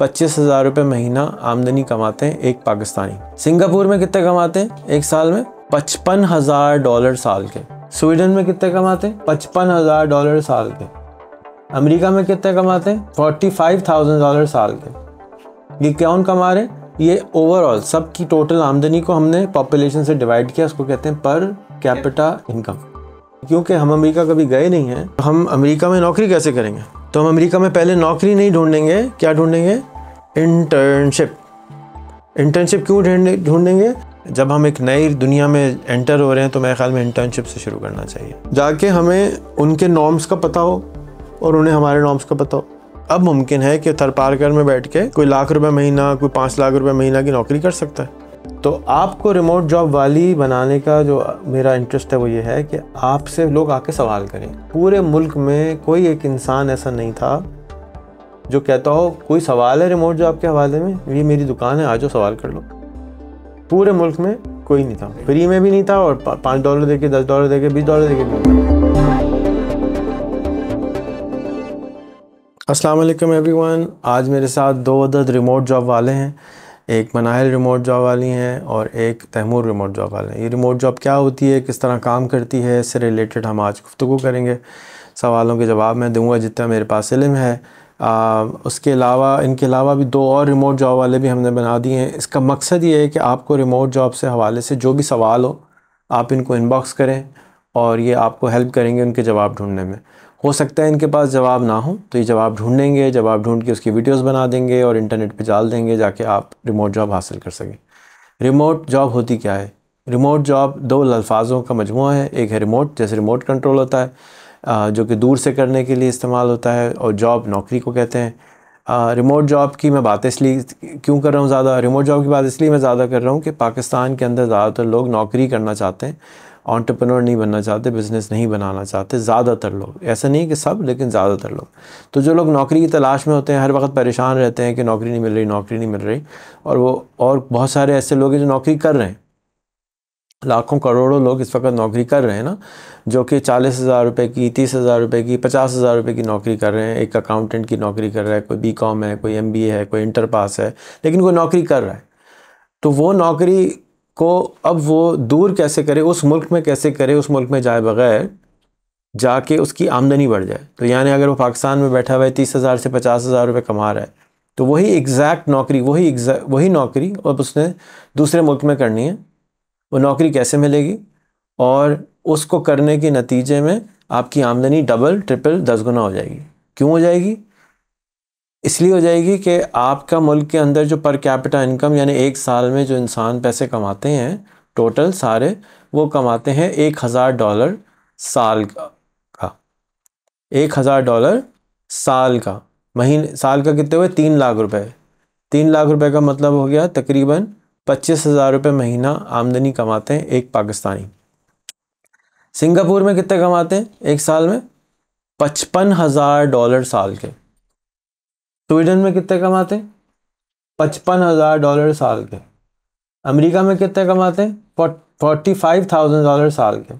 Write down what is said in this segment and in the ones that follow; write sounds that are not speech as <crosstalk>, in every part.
पच्चीस हज़ार रुपये महीना आमदनी कमाते हैं एक पाकिस्तानी सिंगापुर में कितने कमाते हैं एक साल में पचपन हज़ार डॉलर साल के स्वीडन में कितने कमाते हैं पचपन हज़ार डॉलर साल के अमेरिका में कितने कमाते हैं फोर्टी फाइव थाउजेंड डॉलर साल के ये कौन कमा रहे हैं ये ओवरऑल सबकी टोटल आमदनी को हमने पॉपुलेशन से डिवाइड किया उसको कहते हैं पर कैपिटा इनकम क्योंकि हम अमेरिका कभी गए नहीं हैं तो हम अमेरिका में नौकरी कैसे करेंगे तो हम अमेरिका में पहले नौकरी नहीं ढूंढेंगे क्या ढूंढेंगे इंटर्नशिप इंटर्नशिप क्यों ढूंढेंगे जब हम एक नई दुनिया में एंटर हो रहे हैं तो मेरे ख्याल में इंटर्नशिप से शुरू करना चाहिए जाके हमें उनके नॉर्म्स का पता हो और उन्हें हमारे नॉर्म्स का पता हो अब मुमकिन है कि थरपारकर में बैठ के कोई लाख रुपए महीना कोई पाँच लाख रुपए महीना की नौकरी कर सकता है तो आपको रिमोट जॉब वाली बनाने का जो मेरा इंटरेस्ट है वो ये है कि आपसे लोग आके सवाल करें पूरे मुल्क में कोई एक इंसान ऐसा नहीं था जो कहता हो कोई सवाल है रिमोट जॉब के हवाले में ये मेरी दुकान है आ जाओ सवाल कर लो पूरे मुल्क में कोई नहीं था फ्री में भी नहीं था और पाँच डॉलर दे के दस डॉलर दे के बीस डॉलर दे के भी नहीं था आज मेरे साथ दो अदद रिमोट जॉब वाले हैं एक मनाहल रिमोट जॉब वाली हैं और एक तैमूर रिमोट जॉब वाले हैं ये रिमोट जॉब क्या होती है किस तरह काम करती है इससे रिलेटेड हम आज गुफ्तु करेंगे सवालों के जवाब मैं दूंगा जितना मेरे पास इलम है आ, उसके अलावा इनके अलावा भी दो और रिमोट जॉब वाले भी हमने बना दिए हैं इसका मकसद ये है कि आपको रिमोट जॉब से हवाले से जो भी सवाल हो आप इनको इनबॉक्स करें और ये आपको हेल्प करेंगे उनके जवाब ढूंढने में हो सकता है इनके पास जवाब ना हो तो ये जवाब ढूंढेंगे जवाब ढूंढ के उसकी वीडियोस बना देंगे और इंटरनेट पे डाल देंगे जाके आप रिमोट जॉब हासिल कर सकें रिमोट जॉब होती क्या है रिमोट जॉब दो अल्फाजों का मजमू है एक है रिमोट जैसे रिमोट कंट्रोल होता है जो कि दूर से करने के लिए इस्तेमाल होता है और जॉब नौकरी को कहते हैं रिमोट जॉब की मैं बात इसलिए क्यों कर रहा हूँ ज़्यादा रिमोट जॉब की बात इसलिए मैं ज़्यादा कर रहा हूँ कि पाकिस्तान के अंदर ज़्यादातर लोग नौकरी करना चाहते हैं ऑन्टरप्रनोर नहीं बनना चाहते बिज़नेस नहीं बनाना चाहते ज़्यादातर लोग ऐसा नहीं कि सब लेकिन ज़्यादातर लोग तो जो लोग नौकरी की तलाश में होते हैं हर वक्त परेशान रहते हैं कि नौकरी नहीं मिल रही नौकरी नहीं मिल रही और वो और बहुत सारे ऐसे लोग हैं जो नौकरी कर रहे हैं लाखों करोड़ों लोग इस वक्त नौकरी कर रहे हैं ना जो कि चालीस हज़ार रुपये की तीस हज़ार रुपये की पचास हज़ार रुपये की नौकरी कर रहे हैं एक अकाउंटेंट की नौकरी कर रहा है कोई बी कॉम है कोई एम बी है कोई इंटर पास है लेकिन कोई नौकरी कर रहा है तो वो नौकरी को अब वो दूर कैसे करे उस मुल्क में कैसे करे उस मुल्क में जाए बगैर जाके उसकी आमदनी बढ़ जाए तो यानी अगर वो पाकिस्तान में बैठा हुआ है तीस हज़ार से पचास हज़ार रुपये कमा रहा है तो वही एग्जैक्ट नौकरी वही वही नौकरी अब उसने दूसरे मुल्क में करनी है वो नौकरी कैसे मिलेगी और उसको करने के नतीजे में आपकी आमदनी डबल ट्रिपल दस गुना हो जाएगी क्यों हो जाएगी इसलिए हो जाएगी कि आपका मुल्क के अंदर जो पर कैपिटा इनकम यानी एक साल में जो इंसान पैसे कमाते हैं टोटल सारे वो कमाते हैं एक हज़ार डॉलर साल का एक हज़ार डॉलर साल का महीने साल का कितने हुए तीन लाख रुपए तीन लाख रुपए का मतलब हो गया तकरीबन पच्चीस हज़ार रुपये महीना आमदनी कमाते हैं एक पाकिस्तानी सिंगापुर में कितने कमाते हैं एक साल में पचपन हज़ार डॉलर साल के स्वीडन में कितने कमाते हैं पचपन हज़ार डॉलर साल के अमेरिका में कितने कमाते हैं फोर्टी फाइव थाउजेंड डॉलर साल के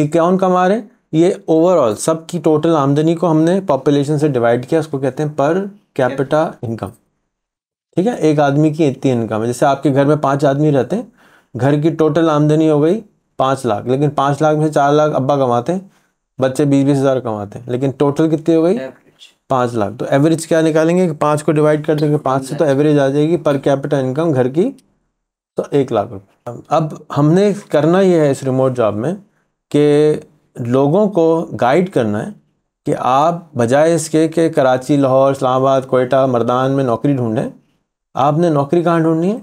ये कौन कमा रहे हैं ये ओवरऑल सबकी टोटल आमदनी को हमने पॉपुलेशन से डिवाइड किया उसको कहते हैं पर कैपिटा इनकम ठीक है एक आदमी की इतनी इनकम है जैसे आपके घर में पाँच आदमी रहते हैं घर की टोटल आमदनी हो गई पाँच लाख लेकिन पाँच लाख में से चार लाख अब्बा कमाते हैं बच्चे बीस बीस हज़ार कमाते हैं लेकिन टोटल कितनी हो गई पाँच लाख तो एवरेज क्या निकालेंगे कि पाँच को डिवाइड कर देंगे पाँच से तो एवरेज आ जाएगी पर कैपिटल इनकम घर की तो एक लाख रुपये अब हमने करना ये है इस रिमोट जॉब में कि लोगों को गाइड करना है कि आप बजाय इसके कि कराची लाहौर इस्लामाबाद कोयटा मर्दान में नौकरी ढूंढें आपने नौकरी कहाँ ढूंढनी है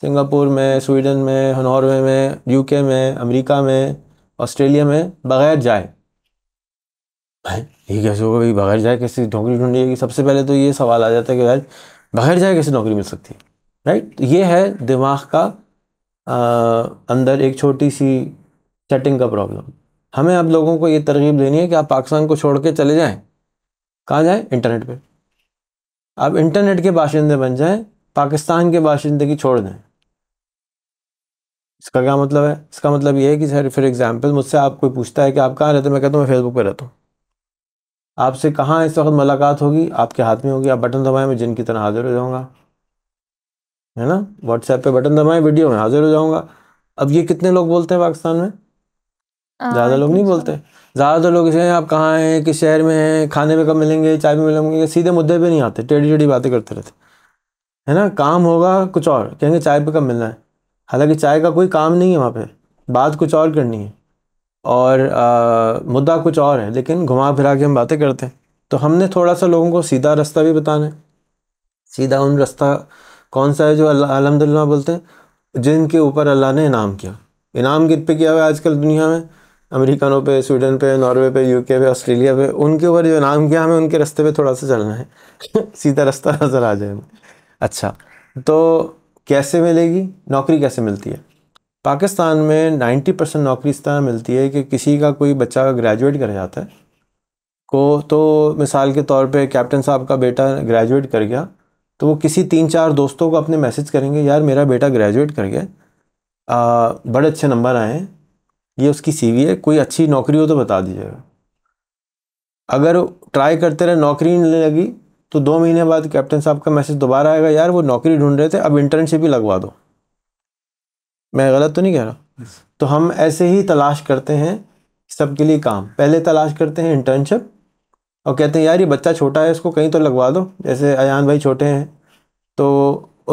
सिंगापुर में स्वीडन में नॉर्वे में यूके में अमेरिका में ऑस्ट्रेलिया में बग़ैर जाए ये कैसे होगा भाई बगैर जाए कैसे नौकरी ढूंढी जाएगी सबसे पहले तो ये सवाल आ जाता है कि भाई बगैर जाए कैसे नौकरी मिल सकती है राइट तो ये है दिमाग का आ, अंदर एक छोटी सी सेटिंग का प्रॉब्लम हमें आप लोगों को ये तरगीब देनी है कि आप पाकिस्तान को छोड़ के चले जाएँ कहाँ जाएँ इंटरनेट पर आप इंटरनेट के बाशिंदे बन जाएँ पाकिस्तान के बाशिंदगी छोड़ दें इसका क्या मतलब है इसका मतलब ये है कि सर फिर एग्जांपल मुझसे आप कोई पूछता है कि आप कहाँ रहते हैं मैं कहता हूँ मैं फेसबुक पर रहता हूँ आपसे कहाँ इस वक्त मुलाकात होगी आपके हाथ में होगी आप बटन दबाएं मैं जिनकी तरह हाजिर हो जाऊँगा है ना व्हाट्सएप पे बटन दबाएं वीडियो में हाजिर हो जाऊँगा अब ये कितने लोग बोलते हैं पाकिस्तान में ज़्यादा लोग नहीं बोलते ज़्यादातर लोग इसे आप कहाँ हैं किस शहर में हैं खाने में कब मिलेंगे चाय में मिलेंगे सीधे मुद्दे पर नहीं आते टेढ़ी टेढ़ी बातें करते रहते है ना काम होगा कुछ और कहेंगे चाय पर कब मिलना है हालांकि चाय का कोई काम नहीं है वहाँ पर बात कुछ और करनी है और आ, मुद्दा कुछ और है लेकिन घुमा फिरा के हम बातें करते हैं तो हमने थोड़ा सा लोगों को सीधा रास्ता भी बताना है सीधा उन रास्ता कौन सा है जो अलहमदिल्ला बोलते हैं जिनके ऊपर अल्लाह ने इनाम किया इनाम कित पे किया हुआ है आजकल दुनिया में अमेरिकनों पे स्वीडन पे नॉर्वे पे यूके पे ऑस्ट्रेलिया पे उनके ऊपर जो इनाम किया हमें उनके रास्ते पे थोड़ा सा चलना है <laughs> सीधा रास्ता नज़र आ जाए अच्छा तो कैसे मिलेगी नौकरी कैसे मिलती है पाकिस्तान में 90 परसेंट नौकरी इस तरह मिलती है कि किसी का कोई बच्चा ग्रेजुएट कर जाता है को तो मिसाल के तौर पे कैप्टन साहब का बेटा ग्रेजुएट कर गया तो वो किसी तीन चार दोस्तों को अपने मैसेज करेंगे यार मेरा बेटा ग्रेजुएट कर गया आ, बड़े अच्छे नंबर आए हैं ये उसकी सी है कोई अच्छी नौकरी हो तो बता दीजिएगा अगर ट्राई करते रहे नौकरी नहीं लगी तो दो महीने बाद कैप्टन साहब का मैसेज दोबारा आएगा यार वो नौकरी ढूंढ रहे थे अब इंटर्नशिप ही लगवा दो मैं गलत तो नहीं कह रहा तो हम ऐसे ही तलाश करते हैं सबके लिए काम पहले तलाश करते हैं इंटर्नशिप और कहते हैं यार ये बच्चा छोटा है इसको कहीं तो लगवा दो जैसे अयान भाई छोटे हैं तो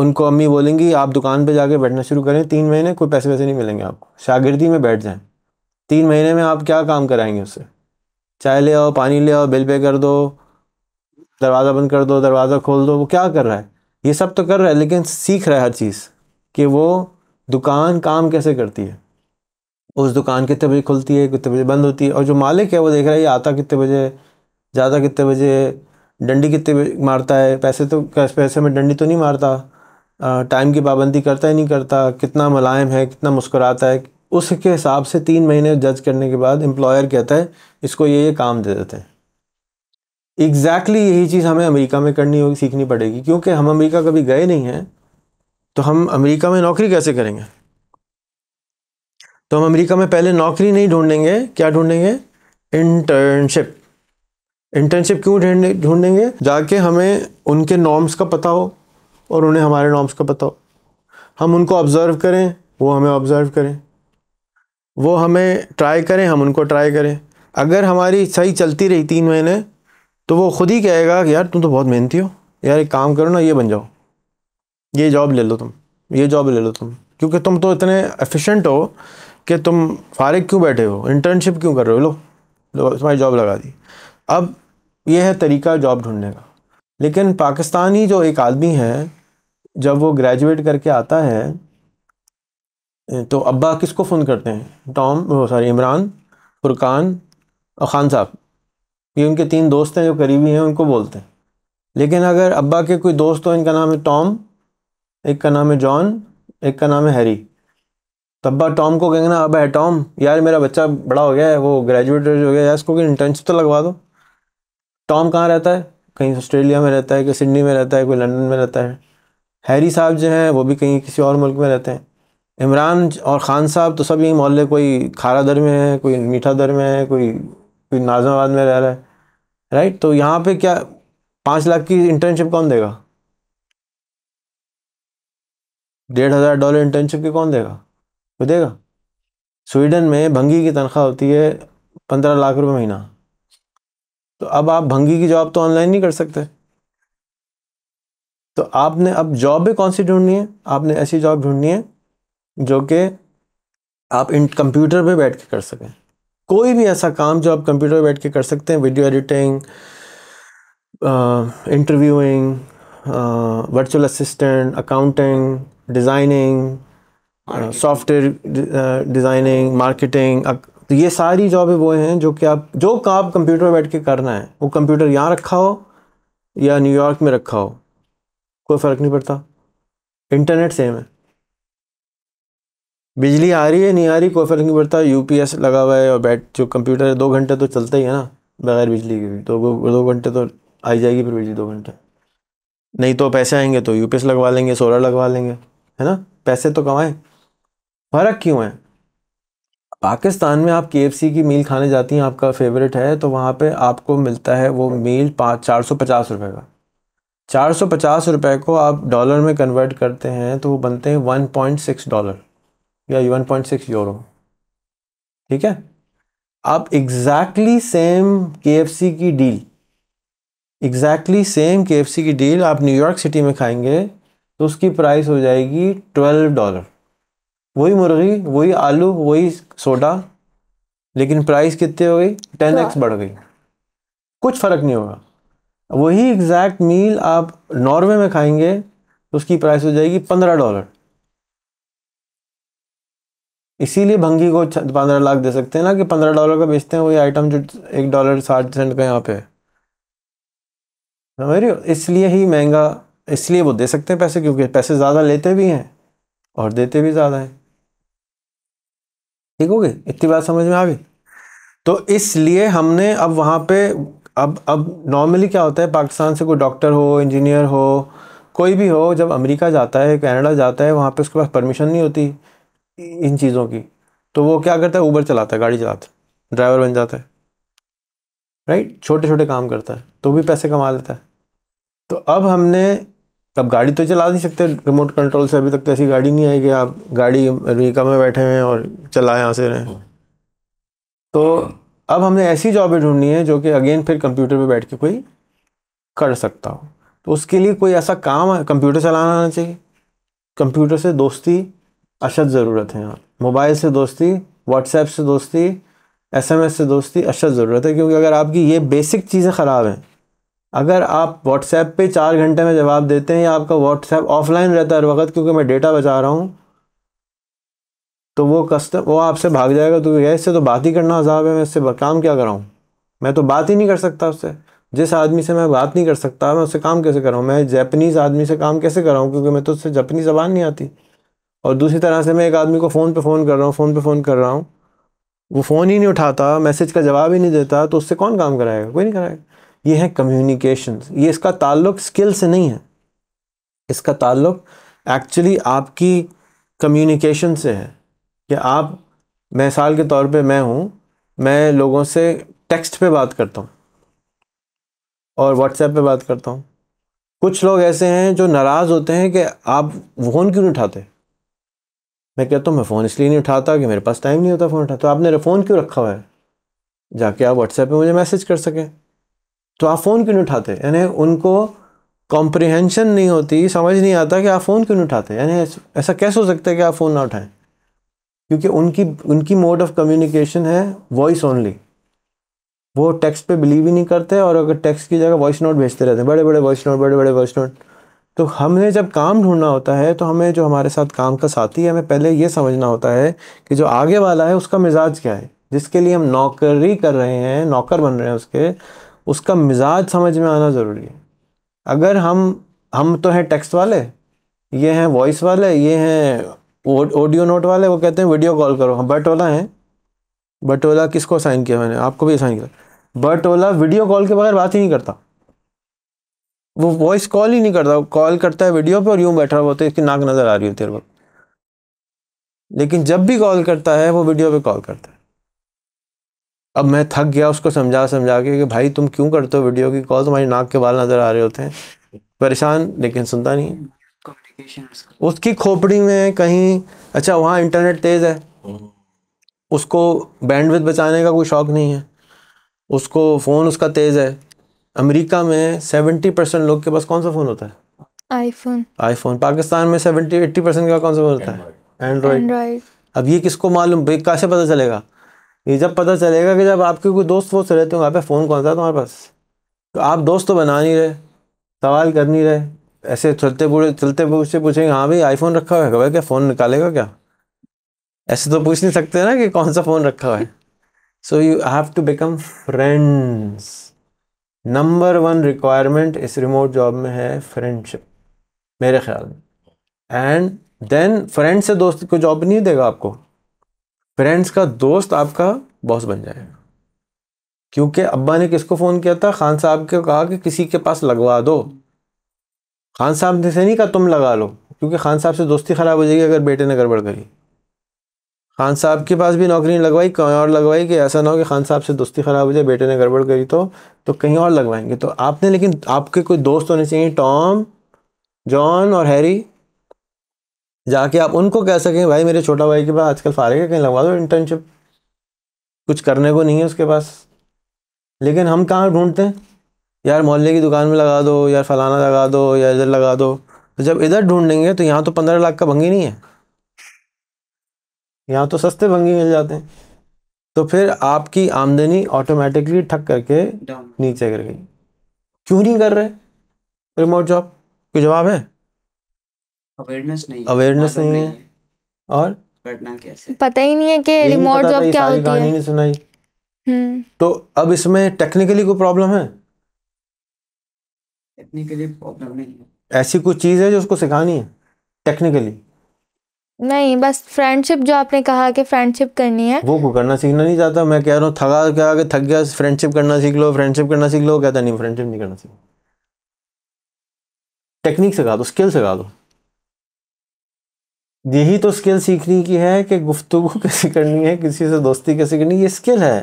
उनको अम्मी बोलेंगी आप दुकान पे जाके बैठना शुरू करें तीन महीने कोई पैसे वैसे नहीं मिलेंगे आपको शागिर्दी में बैठ जाएं तीन महीने में आप क्या काम कराएंगे उससे चाय ले आओ पानी ले आओ बिल पे कर दो दरवाज़ा बंद कर दो दरवाज़ा खोल दो वो क्या कर रहा है ये सब तो कर रहा है लेकिन सीख रहा है हर चीज़ कि वो दुकान काम कैसे करती है उस दुकान कितने बजे खुलती है कितने बजे बंद होती है और जो मालिक है वो देख रहा है ये आता कितने बजे ज़्यादा कितने बजे डंडी कितने बजे मारता है पैसे तो पैसे में डंडी तो नहीं मारता टाइम की पाबंदी करता ही नहीं करता कितना मुलायम है कितना मुस्कुराता है उसके हिसाब से तीन महीने जज करने के बाद एम्प्लॉयर कहता है इसको ये ये काम दे देते हैं एग्जैक्टली exactly यही चीज़ हमें अमेरिका में करनी होगी सीखनी पड़ेगी क्योंकि हम अमेरिका कभी गए नहीं हैं तो हम अमेरिका में नौकरी कैसे करेंगे तो हम अमेरिका में पहले नौकरी नहीं ढूंढेंगे क्या ढूंढेंगे इंटर्नशिप इंटर्नशिप क्यों ढूंढेंगे जाके हमें उनके नॉर्म्स का पता हो और उन्हें हमारे नॉर्म्स का पता हो हम उनको ऑब्ज़र्व करें वो हमें ऑब्ज़र्व करें वो हमें ट्राई करें हम उनको ट्राई करें अगर हमारी सही चलती रही तीन महीने तो वो खुद ही कहेगा कि यार तुम तो बहुत मेहनती हो यार एक काम करो ना ये बन जाओ ये जॉब ले लो तुम ये जॉब ले लो तुम क्योंकि तुम तो इतने एफिशिएंट हो कि तुम फारिग क्यों बैठे हो इंटर्नशिप क्यों कर रहे हो लो, तुम्हारी जॉब लगा दी अब यह है तरीका जॉब ढूंढने का लेकिन पाकिस्तानी जो एक आदमी है जब वो ग्रेजुएट करके आता है तो अब्बा किसको फ़ोन करते हैं टॉम सॉरी इमरान फुरकान और ख़ान साहब ये उनके तीन दोस्त हैं जो करीबी हैं उनको बोलते हैं लेकिन अगर अब्बा के कोई दोस्त हो इनका नाम है टॉम एक का नाम है जॉन एक का नाम है हैरी तब्बा टॉम को कहेंगे ना अब है टॉम यार मेरा बच्चा बड़ा हो गया है वो ग्रेजुएट हो गया यार इसको इंटर्नशिप तो लगवा दो टॉम कहाँ रहता है कहीं ऑस्ट्रेलिया में रहता है कहीं सिडनी में रहता है कोई लंदन में रहता है हैरी साहब जो हैं वो भी कहीं किसी और मुल्क में रहते हैं इमरान और ख़ान साहब तो सब मोहल्ले कोई खारा दर में है कोई मीठा दर में है कोई कोई नाजमाबाद में रह रहा है राइट तो यहाँ पे क्या पाँच लाख की इंटर्नशिप कौन देगा डेढ़ हज़ार डॉलर इंटर्नशिप के कौन देगा वो देगा स्वीडन में भंगी की तनख्वाह होती है पंद्रह लाख रुपये महीना तो अब आप भंगी की जॉब तो ऑनलाइन नहीं कर सकते तो आपने अब जॉब भी कौन सी ढूंढनी है आपने ऐसी जॉब ढूंढनी है जो कि आप इन कंप्यूटर पे बैठ के कर सकें कोई भी ऐसा काम जो आप कंप्यूटर पे बैठ के कर सकते हैं video editing interviewing virtual assistant accounting designing software designing marketing तो ये सारी जॉब वो हैं जो कि आप जो का आप कंप्यूटर बैठ के करना है वो कंप्यूटर यहाँ रखा हो या न्यूयॉर्क में रखा हो कोई फ़र्क नहीं पड़ता इंटरनेट सेम है बिजली आ रही है नहीं आ रही कोई फ़र्क नहीं पड़ता यूपीएस लगा हुआ है और बैठ जो कंप्यूटर है दो घंटे तो चलता ही है ना बगैर बिजली के भी तो दो घंटे तो आई जाएगी फिर बिजली दो घंटे नहीं तो पैसे आएंगे तो यूपीएस लगवा लेंगे सोलर लगवा लेंगे है ना पैसे तो कमाएं फ़र्क क्यों है पाकिस्तान में आप के की मील खाने जाती हैं आपका फेवरेट है तो वहाँ पे आपको मिलता है वो मील पाँच चार सौ पचास रुपये का चार सौ पचास रुपये को आप डॉलर में कन्वर्ट करते हैं तो वो बनते हैं वन पॉइंट सिक्स डॉलर या वन पॉइंट सिक्स यूरो ठीक है आप एग्जैक्टली सेम के की डील एग्जैक्टली सेम के की डील आप न्यूयॉर्क सिटी में खाएंगे तो उसकी प्राइस हो जाएगी ट्वेल्व डॉलर वही मुर्गी वही आलू वही सोडा लेकिन प्राइस कितने हो गई टेन एक्स हाँ। बढ़ गई कुछ फ़र्क नहीं होगा वही एग्जैक्ट मील आप नॉर्वे में खाएंगे तो उसकी प्राइस हो जाएगी पंद्रह डॉलर इसीलिए भंगी को पंद्रह लाख दे सकते हैं ना कि पंद्रह डॉलर का बेचते हैं वही आइटम जो एक डॉलर साठ सेंट का यहाँ पे है समझ रही हो इसलिए ही महंगा इसलिए वो दे सकते हैं पैसे क्योंकि पैसे ज़्यादा लेते भी हैं और देते भी ज़्यादा हैं ठीक हो गई इतनी बात समझ में आ गई तो इसलिए हमने अब वहाँ पे अब अब नॉर्मली क्या होता है पाकिस्तान से कोई डॉक्टर हो इंजीनियर हो कोई भी हो जब अमेरिका जाता है कनाडा जाता है वहाँ पे उसके पास परमिशन नहीं होती इन चीज़ों की तो वो क्या करता है ऊबर चलाता है गाड़ी चलाता है ड्राइवर बन जाता है राइट छोटे छोटे काम करता है तो भी पैसे कमा लेता है तो अब हमने आप तो गाड़ी तो चला नहीं सकते रिमोट कंट्रोल से अभी तक तो ऐसी गाड़ी नहीं आई कि आप गाड़ी अमेरिका में बैठे हैं और चला यहाँ से रहे तो अब हमने ऐसी जॉबें ढूंढनी है जो कि अगेन फिर कंप्यूटर पे बैठ के कोई कर सकता हो तो उसके लिए कोई ऐसा काम कंप्यूटर चलाना आना चाहिए कंप्यूटर से दोस्ती अशद ज़रूरत है यहाँ मोबाइल से दोस्ती व्हाट्सएप से दोस्ती एसएमएस से दोस्ती अशद ज़रूरत है क्योंकि अगर आपकी ये बेसिक चीज़ें ख़राब हैं अगर आप व्हाट्सएप पे चार घंटे में जवाब देते हैं या आपका व्हाट्सएप ऑफलाइन रहता है हर वक्त क्योंकि मैं डेटा बचा रहा हूँ तो वो कस्टम वो आपसे भाग जाएगा तो ये इससे तो बात ही करना अजाब है मैं इससे काम क्या कराऊँ मैं तो बात ही नहीं कर सकता उससे जिस आदमी से मैं बात नहीं कर सकता मैं उससे काम कैसे कराऊँ मैं जैपनीज़ आदमी से काम कैसे कराऊँ क्योंकि मैं तो उससे जपनी ज़बान नहीं आती और दूसरी तरह से मैं एक आदमी को फ़ोन पर फ़ोन कर रहा हूँ फ़ोन पर फ़ोन कर रहा हूँ वो फ़ोन ही नहीं उठाता मैसेज का जवाब ही नहीं देता तो उससे कौन काम कराएगा कोई नहीं कराएगा ये है कम्युनिकेशन ये इसका ताल्लुक स्किल से नहीं है इसका ताल्लुक एक्चुअली आपकी कम्युनिकेशन से है कि आप मिसाल के तौर पे मैं हूँ मैं लोगों से टेक्स्ट पे बात करता हूँ और व्हाट्सएप पे बात करता हूँ कुछ लोग ऐसे हैं जो नाराज़ होते हैं कि आप फ़ोन क्यों नहीं उठाते मैं कहता हूँ मैं फ़ोन इसलिए नहीं उठाता कि मेरे पास टाइम नहीं होता फ़ोन उठाता तो आपने फ़ोन क्यों रखा हुआ है जाके आप व्हाट्सएप पे मुझे मैसेज कर सकें तो आप फ़ोन क्यों नहीं उठाते यानी उनको कॉम्प्रिहेंशन नहीं होती समझ नहीं आता कि आप फ़ोन क्यों नहीं उठाते यानी ऐसा कैसे हो सकता है कि आप फ़ोन ना उठाएं क्योंकि उनकी उनकी मोड ऑफ कम्युनिकेशन है वॉइस ओनली वो टेक्स्ट पे बिलीव ही नहीं करते और अगर टेक्स्ट की जगह वॉइस नोट भेजते रहते हैं बड़े बड़े वॉइस नोट बड़े बड़े वॉइस नोट तो हमें जब काम ढूंढना होता है तो हमें जो हमारे साथ काम का साथी है हमें पहले ये समझना होता है कि जो आगे वाला है उसका मिजाज क्या है जिसके लिए हम नौकरी कर रहे हैं नौकर बन रहे हैं उसके उसका मिजाज समझ में आना ज़रूरी है अगर हम हम तो हैं टेक्स्ट वाले ये हैं वॉइस वाले ये हैं ऑडियो नोट वाले वो कहते हैं वीडियो कॉल करो हम हाँ, बटोला हैं बटोला किसको साइन किया मैंने आपको भी साइन किया बटोला वीडियो कॉल के बगैर बात ही नहीं करता वो वॉइस कॉल ही नहीं करता कॉल करता है वीडियो पे और यूँ बैठा हुआ होता है इसकी नाक नज़र आ रही होती है तेरे वक्त लेकिन जब भी कॉल करता है वो वीडियो पे कॉल करता है अब मैं थक गया उसको समझा समझा के कि भाई तुम क्यों करते हो वीडियो की कॉल तुम्हारी नाक के बाल नज़र आ रहे होते हैं परेशान लेकिन सुनता नहीं उसकी खोपड़ी में कहीं अच्छा वहाँ इंटरनेट तेज़ है उसको बैंडविथ बचाने का कोई शौक़ नहीं है उसको फ़ोन उसका तेज़ है अमेरिका में सेवेंटी परसेंट लोग के पास कौन सा फ़ोन होता है आईफोन आईफोन पाकिस्तान में सेवेंटी एट्टी परसेंट का कौन सा फ़ोन होता है एंड्रॉइड अब ये किसको मालूम कैसे पता चलेगा ये जब पता चलेगा कि जब आपके कोई दोस्त वोस्त रहते होंगे आप फ़ोन कौन सा तुम्हारे पास तो आप दोस्त तो बना नहीं रहे सवाल कर नहीं रहे ऐसे चलते बूढ़े चलते उससे पूछेंगे हाँ भाई आईफोन रखा हुआ है भाई क्या फ़ोन निकालेगा क्या ऐसे तो पूछ नहीं सकते ना कि कौन सा फ़ोन रखा हुआ है so you have to become friends number one requirement इस रिमोट जॉब में है फ्रेंडशिप मेरे ख्याल में एंड देन फ्रेंड से दोस्त को जॉब नहीं देगा आपको फ्रेंड्स का दोस्त आपका बॉस बन जाएगा क्योंकि अब्बा ने किसको फ़ोन किया था खान साहब को कहा कि किसी के पास लगवा दो खान साहब ने से नहीं कहा तुम लगा लो क्योंकि खान साहब से दोस्ती ख़राब हो जाएगी अगर बेटे ने गड़बड़ करी खान साहब के पास भी नौकरी नहीं लगवाई कहीं और लगवाई कि ऐसा ना हो कि खान साहब से दोस्ती ख़राब हो जाए बेटे ने गड़बड़ करी तो तो कहीं और लगवाएंगे तो आपने लेकिन आपके कोई दोस्त होने चाहिए टॉम जॉन और हैरी जाके आप उनको कह सकें भाई मेरे छोटा भाई के पास आजकल फारे का कहीं लगवा दो इंटर्नशिप कुछ करने को नहीं है उसके पास लेकिन हम कहाँ ढूंढते हैं यार मोहल्ले की दुकान में लगा दो यार फलाना लगा दो या इधर लगा दो तो जब इधर ढूंढेंगे तो यहाँ तो पंद्रह लाख का भंगी नहीं है यहाँ तो सस्ते भंगी मिल जाते हैं तो फिर आपकी आमदनी ऑटोमेटिकली ठक करके नीचे गिर गई क्यों नहीं कर रहे रिमोट जॉब कोई जवाब है अवेयरनेस नहीं अवेयरनेस नहीं, है और घटना कैसे पता ही नहीं है कि रिमोट जॉब क्या होती है नहीं सुनाई हम्म। तो अब इसमें टेक्निकली कोई प्रॉब्लम है टेक्निकली प्रॉब्लम नहीं है ऐसी कोई चीज है जो उसको सिखानी है टेक्निकली नहीं बस फ्रेंडशिप जो आपने कहा कि फ्रेंडशिप करनी है वो को करना सीखना नहीं चाहता मैं कह रहा हूँ थका क्या थक गया फ्रेंडशिप करना सीख लो फ्रेंडशिप करना सीख लो कहता नहीं फ्रेंडशिप नहीं करना सीख टेक्निक सिखा दो स्किल सिखा दो यही तो स्किल सीखने की है कि गुफ्तु <laughs> कैसे करनी है किसी से दोस्ती कैसे करनी ये स्किल है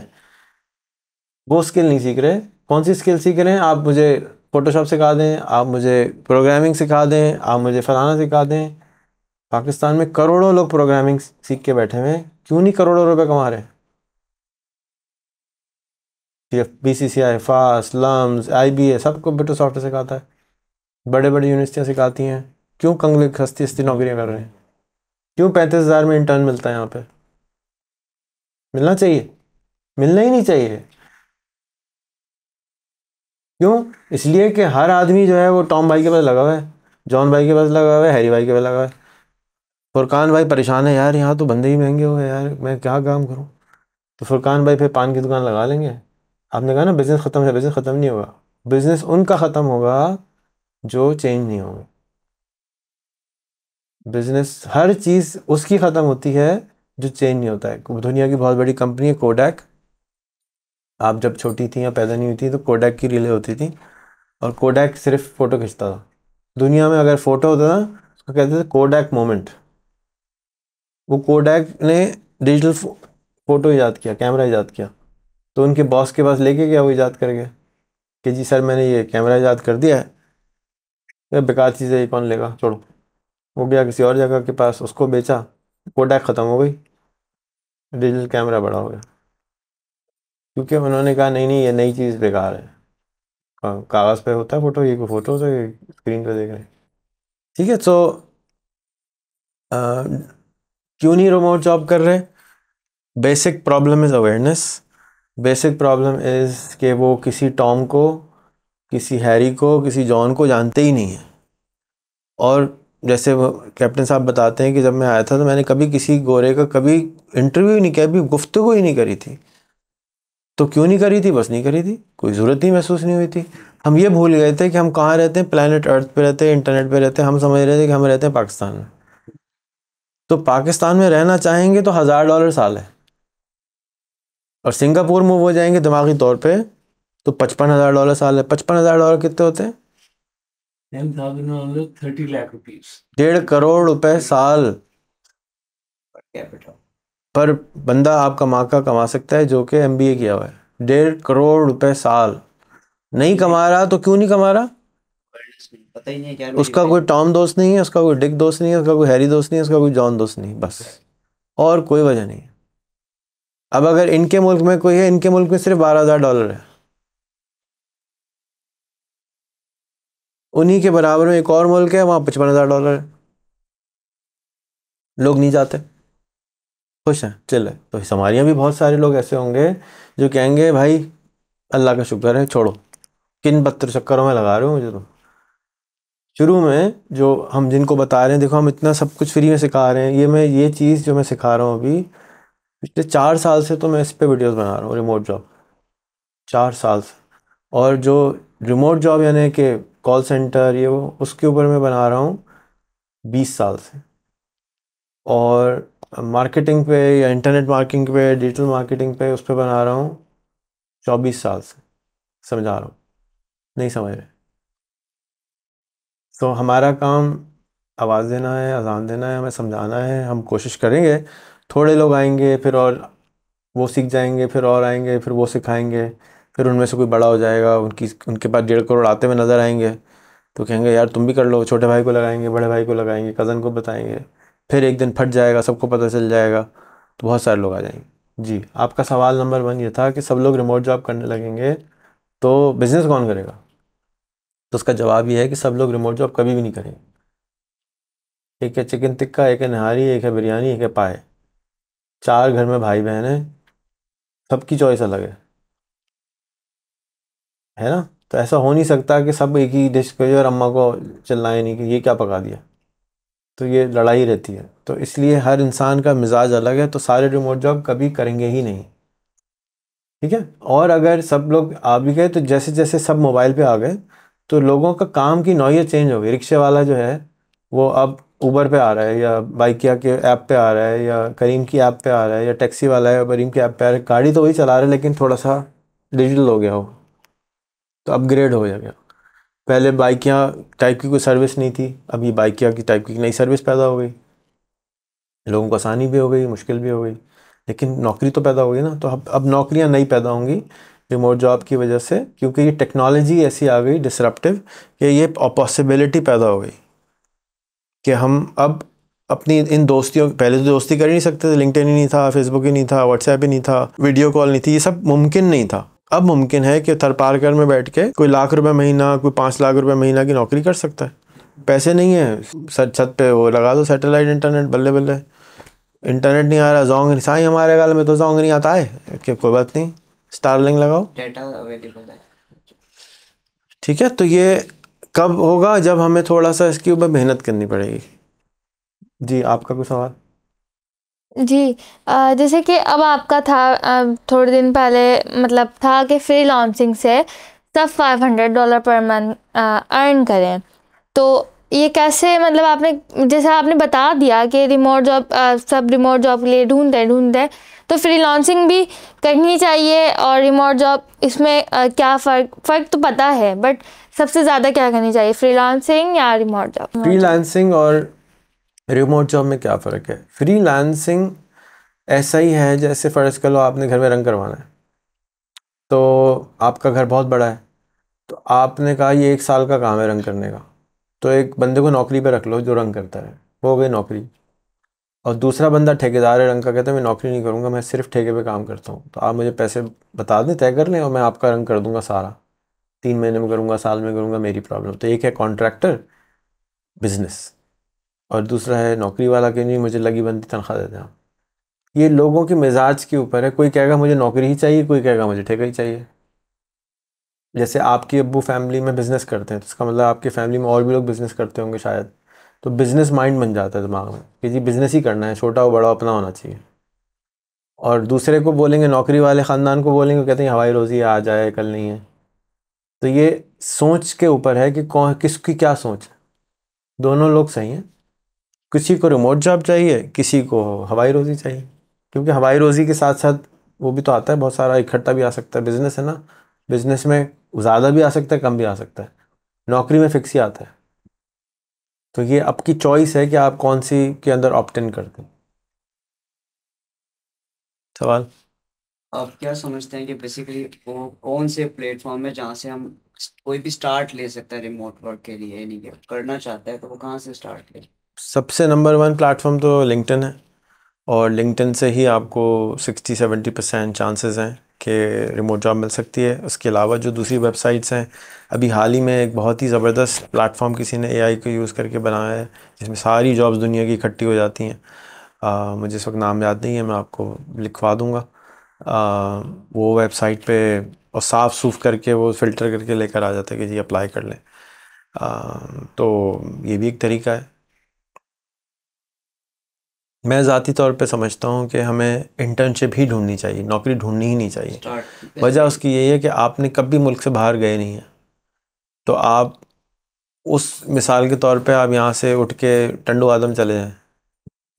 वो स्किल नहीं सीख रहे कौन सी स्किल सीख रहे हैं आप मुझे फ़ोटोशॉप सिखा दें आप मुझे प्रोग्रामिंग सिखा दें आप मुझे फ़लाना सिखा दें पाकिस्तान में करोड़ों लोग प्रोग्रामिंग सीख के बैठे हुए हैं क्यों नहीं करोड़ों रुपए कमा रहे हैं बी सी सी आई फास लम्स आई बी ए सब कंप्यूटर सॉफ्टवेयर सिखाता है बड़े बड़ी यूनिवर्सिटियाँ सिखाती हैं क्यों कंगले खस्ती हस्ती नौकरियाँ कर रहे हैं क्यों पैंतीस हज़ार में इंटर्न मिलता है यहाँ पे मिलना चाहिए मिलना ही नहीं चाहिए क्यों इसलिए कि हर आदमी जो है वो टॉम भाई के पास लगा हुआ है जॉन भाई के पास लगा हुआ है हैरी भाई के पास लगा हुआ है फुरकान भाई परेशान है यार यहाँ तो बंदे ही महंगे हुए यार मैं क्या काम करूँ तो फुरकान भाई फिर पान की दुकान लगा लेंगे आपने कहा ना बिज़नेस ख़त्म है बिज़नेस ख़त्म नहीं होगा बिज़नेस उनका ख़त्म होगा जो चेंज नहीं होगा बिजनेस हर चीज़ उसकी ख़त्म होती है जो चेंज नहीं होता है दुनिया की बहुत बड़ी कंपनी है कोडैक आप जब छोटी थी या पैदा नहीं हुई थी तो कोडैक की रिले होती थी और कोडैक सिर्फ फ़ोटो खींचता था दुनिया में अगर फ़ोटो होता था उसको कहते थे कोडैक मोमेंट वो कोडैक ने डिजिटल फ़ोटो ईजाद किया कैमरा ईजाद किया तो उनके बॉस के पास लेके गया वो ईजाद करके कि जी सर मैंने ये कैमरा ईजाद कर दिया है बेकार चीज़ है ये कौन लेगा छोड़ो वो गया किसी और जगह के पास उसको बेचा वो डैक ख़त्म हो गई डिजिटल कैमरा बड़ा हो गया क्योंकि उन्होंने कहा नहीं नहीं ये नई चीज़ बेकार है हाँ, कागज़ पे होता है फ़ोटो ये फ़ोटो तो स्क्रीन पे देख रहे हैं ठीक है सो क्यों नहीं रिमोट जॉब कर रहे basic problem is awareness basic problem is कि वो किसी टॉम को किसी हैरी को किसी जॉन को जानते ही नहीं है और जैसे कैप्टन साहब बताते हैं कि जब मैं आया था तो मैंने कभी किसी गोरे का कभी इंटरव्यू ही नहीं किया कभी गुफ्तु ही नहीं करी थी तो क्यों नहीं करी थी बस नहीं करी थी कोई ज़रूरत ही महसूस नहीं हुई थी हम ये भूल गए थे कि हम कहाँ रहते हैं प्लानट अर्थ पर रहते हैं इंटरनेट पर रहते हैं हम समझ रहे थे कि हम रहते हैं पाकिस्तान में तो पाकिस्तान में रहना चाहेंगे तो हज़ार डॉलर साल है और सिंगापुर मूव हो जाएंगे दिमागी तौर पर तो पचपन हज़ार डॉलर साल है पचपन हज़ार डॉलर कितने होते हैं थर्टी लाख रुपीज डेढ़ करोड़ रुपए साल पर बंदा आप कमा का कमा सकता है जो कि एम बी ए किया हुआ है डेढ़ करोड़ रुपए साल नहीं कमा रहा तो क्यों नहीं कमा रहा पता ही नहीं क्या उसका कोई टॉम दोस्त नहीं है उसका कोई डिक दोस्त नहीं है उसका कोई हैरी दोस्त नहीं है उसका कोई जॉन दोस्त नहीं बस और कोई वजह नहीं अब अगर इनके मुल्क में कोई है इनके मुल्क में सिर्फ बारह हज़ार डॉलर है उन्हीं के बराबर में एक और मुल्क है वहाँ पचपन हज़ार डॉलर है लोग नहीं जाते खुश हैं चले तो हमारे यहाँ भी बहुत सारे लोग ऐसे होंगे जो कहेंगे भाई अल्लाह का शुक्र है छोड़ो किन पत्र चक्करों में लगा रहे हो मुझे तो शुरू में जो हम जिनको बता रहे हैं देखो हम इतना सब कुछ फ्री में सिखा रहे हैं ये मैं ये चीज़ जो मैं सिखा रहा हूँ अभी पिछले चार साल से तो मैं इस पर वीडियोज़ बना रहा हूँ रिमोट जॉब चार साल से और जो रिमोट जॉब यानी कि कॉल सेंटर ये वो उसके ऊपर मैं बना रहा हूँ बीस साल से और मार्केटिंग पे या इंटरनेट मार्केटिंग पे डिजिटल मार्केटिंग पे उस पर बना रहा हूँ चौबीस साल से समझा रहा हूँ नहीं समझ रहे तो हमारा काम आवाज़ देना है अजान देना है हमें समझाना है हम कोशिश करेंगे थोड़े लोग आएंगे फिर और वो सीख जाएंगे फिर और आएंगे फिर वो सिखाएंगे फिर उनमें से कोई बड़ा हो जाएगा उनकी उनके पास डेढ़ करोड़ आते हुए नज़र आएंगे तो कहेंगे यार तुम भी कर लो छोटे भाई को लगाएंगे बड़े भाई को लगाएंगे कज़न को बताएंगे फिर एक दिन फट जाएगा सबको पता चल जाएगा तो बहुत सारे लोग आ जाएंगे जी आपका सवाल नंबर वन ये था कि सब लोग रिमोट जॉब करने लगेंगे तो बिज़नेस कौन करेगा तो उसका जवाब ये है कि सब लोग रिमोट जॉब कभी भी नहीं करेंगे एक है चिकन टिक्का एक है नहारी एक है बिरयानी एक है पाए चार घर में भाई बहन हैं सबकी चॉइस अलग है है ना तो ऐसा हो नहीं सकता कि सब एक ही डिश पे और अम्मा को चिल्लाए नहीं कि ये क्या पका दिया तो ये लड़ाई रहती है तो इसलिए हर इंसान का मिजाज अलग है तो सारे रिमोट जॉब कभी करेंगे ही नहीं ठीक है और अगर सब लोग आ भी गए तो जैसे जैसे सब मोबाइल पे आ गए तो लोगों का काम की नौीय चेंज हो गई रिक्शे वाला जो है वो अब ऊबर पे आ रहा है या बाइकिया के ऐप पे आ रहा है या करीम की ऐप पे आ रहा है या टैक्सी वाला है करीम की ऐप पे आ रहा है गाड़ी तो वही चला रहा है लेकिन थोड़ा सा डिजिटल हो गया हो तो अपग्रेड हो गया पहले बाइकियाँ टाइप की कोई सर्विस नहीं थी अब ये बाइकियाँ की टाइप की नई सर्विस पैदा हो गई लोगों को आसानी भी हो गई मुश्किल भी हो गई लेकिन नौकरी तो पैदा हो गई ना तो अब अब नौकरियाँ नई पैदा होंगी रिमोट जॉब की वजह से क्योंकि ये टेक्नोलॉजी ऐसी आ गई डिसरप्टिव कि ये पॉसिबिलिटी पैदा हो गई कि हम अब अपनी इन दोस्तियों पहले तो दोस्ती कर ही नहीं सकते थे लिंकड ही नहीं था फेसबुक ही नहीं था व्हाट्सएप ही नहीं था वीडियो कॉल नहीं थी ये सब मुमकिन नहीं था अब मुमकिन है कि थरपारकर में बैठ के कोई लाख रुपए महीना कोई पाँच लाख रुपए महीना की नौकरी कर सकता है पैसे नहीं है सच छत पे वो लगा दो सैटेलाइट इंटरनेट बल्ले बल्ले इंटरनेट नहीं आ रहा जोंग साई हमारे गाल में तो जोंग नहीं आता है कि कोई बात नहीं स्टारलिंग लगाओ डेटा ठीक है तो ये कब होगा जब हमें थोड़ा सा इसके ऊपर मेहनत करनी पड़ेगी जी आपका कोई सवाल जी जैसे कि अब आपका था थोड़े दिन पहले मतलब था कि फ्रीलांसिंग से सब $500 पर मंथ अर्न करें। तो ये कैसे मतलब आपने जैसे आपने बता दिया कि रिमोट जॉब सब रिमोट जॉब के लिए ढूंढते हैं ढूंढते तो तो फ्रीलांसिंग भी करनी चाहिए और रिमोट जॉब इसमें क्या फ़र्क फ़र्क तो पता है बट सबसे ज़्यादा क्या करनी चाहिए फ्रीलांसिंग या remote job? Remote job. Freelancing और रिमोट जॉब में क्या फ़र्क है फ्री ऐसा ही है जैसे फ़र्ज़ कर लो आपने घर में रंग करवाना है तो आपका घर बहुत बड़ा है तो आपने कहा ये एक साल का काम है रंग करने का तो एक बंदे को नौकरी पर रख लो जो रंग करता है वो हो गई नौकरी और दूसरा बंदा ठेकेदार है रंग का कहता है मैं नौकरी नहीं करूँगा मैं सिर्फ ठेके पे काम करता हूँ तो आप मुझे पैसे बता दें तय कर लें और मैं आपका रंग कर दूँगा सारा तीन महीने में करूँगा साल में करूँगा मेरी प्रॉब्लम तो एक है कॉन्ट्रैक्टर बिजनेस और दूसरा है नौकरी वाला क्यों नहीं मुझे लगी बनती तनख्वाह देते हैं ये लोगों के मिजाज के ऊपर है कोई कहेगा मुझे नौकरी ही चाहिए कोई कहेगा मुझे ठेका ही चाहिए जैसे आपकी अबू फैमिली में बिज़नेस करते हैं तो इसका मतलब आपकी फैमिली में और भी लोग बिज़नेस करते होंगे शायद तो बिज़नेस माइंड बन जाता है दिमाग में कि जी बिज़नेस ही करना है छोटा हो बड़ा अपना होना चाहिए और दूसरे को बोलेंगे नौकरी वाले ख़ानदान को बोलेंगे कहते हैं हवाई रोज़ी आ जाए कल नहीं है तो ये सोच के ऊपर है कि कौन किसकी क्या सोच है दोनों लोग सही हैं किसी को रिमोट जॉब चाहिए किसी को हवाई रोज़ी चाहिए क्योंकि हवाई रोज़ी के साथ साथ वो भी तो आता है बहुत सारा इकट्ठा भी आ सकता है बिज़नेस है ना बिज़नेस में ज़्यादा भी आ सकता है कम भी आ सकता है नौकरी में फिक्स ही आता है तो ये आपकी चॉइस है कि आप कौन सी के अंदर ऑप्टेन करते हैं सवाल आप क्या समझते हैं कि बेसिकली वो कौन से प्लेटफॉर्म है जहाँ से हम कोई भी स्टार्ट ले सकता है रिमोट वर्क के लिए यानी करना चाहता है तो वो कहाँ से स्टार्ट ले सबसे नंबर वन प्लेटफॉर्म तो लिंकटन है और लिंकटन से ही आपको 60-70 परसेंट चांसेस हैं कि रिमोट जॉब मिल सकती है उसके अलावा जो दूसरी वेबसाइट्स हैं अभी हाल ही में एक बहुत ही ज़बरदस्त प्लेटफॉर्म किसी ने एआई को यूज़ करके बनाया है जिसमें सारी जॉब्स दुनिया की इकट्ठी हो जाती हैं मुझे इस वक्त नाम याद नहीं है मैं आपको लिखवा दूँगा वो वेबसाइट पे और साफ़ सूफ करके वो फ़िल्टर करके लेकर आ जाता है कि जी अप्लाई कर लें आ, तो ये भी एक तरीका है मैं ज़ाती तौर पे समझता हूँ कि हमें इंटर्नशिप ही ढूंढनी चाहिए नौकरी ढूंढनी ही नहीं चाहिए वजह उसकी यही है कि आपने कभी मुल्क से बाहर गए नहीं हैं तो आप उस मिसाल के तौर पे आप यहाँ से उठ के टंडो आदम चले जाएँ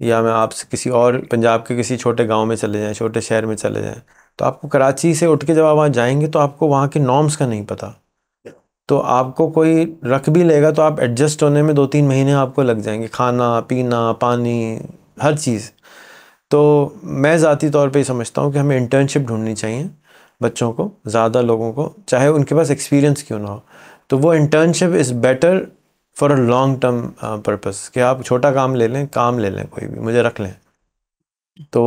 या मैं आप किसी और पंजाब के किसी छोटे गांव में चले जाएँ छोटे शहर में चले जाएँ तो आपको कराची से उठ के जब आप वहाँ जाएंगे तो आपको वहाँ के नॉर्म्स का नहीं पता तो आपको कोई रख भी लेगा तो आप एडजस्ट होने में दो तीन महीने आपको लग जाएंगे खाना पीना पानी हर चीज़ तो मैं ज़ाती तौर पे समझता हूँ कि हमें इंटर्नशिप ढूंढनी चाहिए बच्चों को ज़्यादा लोगों को चाहे उनके पास एक्सपीरियंस क्यों ना हो तो वो internship is better for a long term purpose कि आप छोटा काम ले लें काम ले लें कोई भी मुझे रख लें तो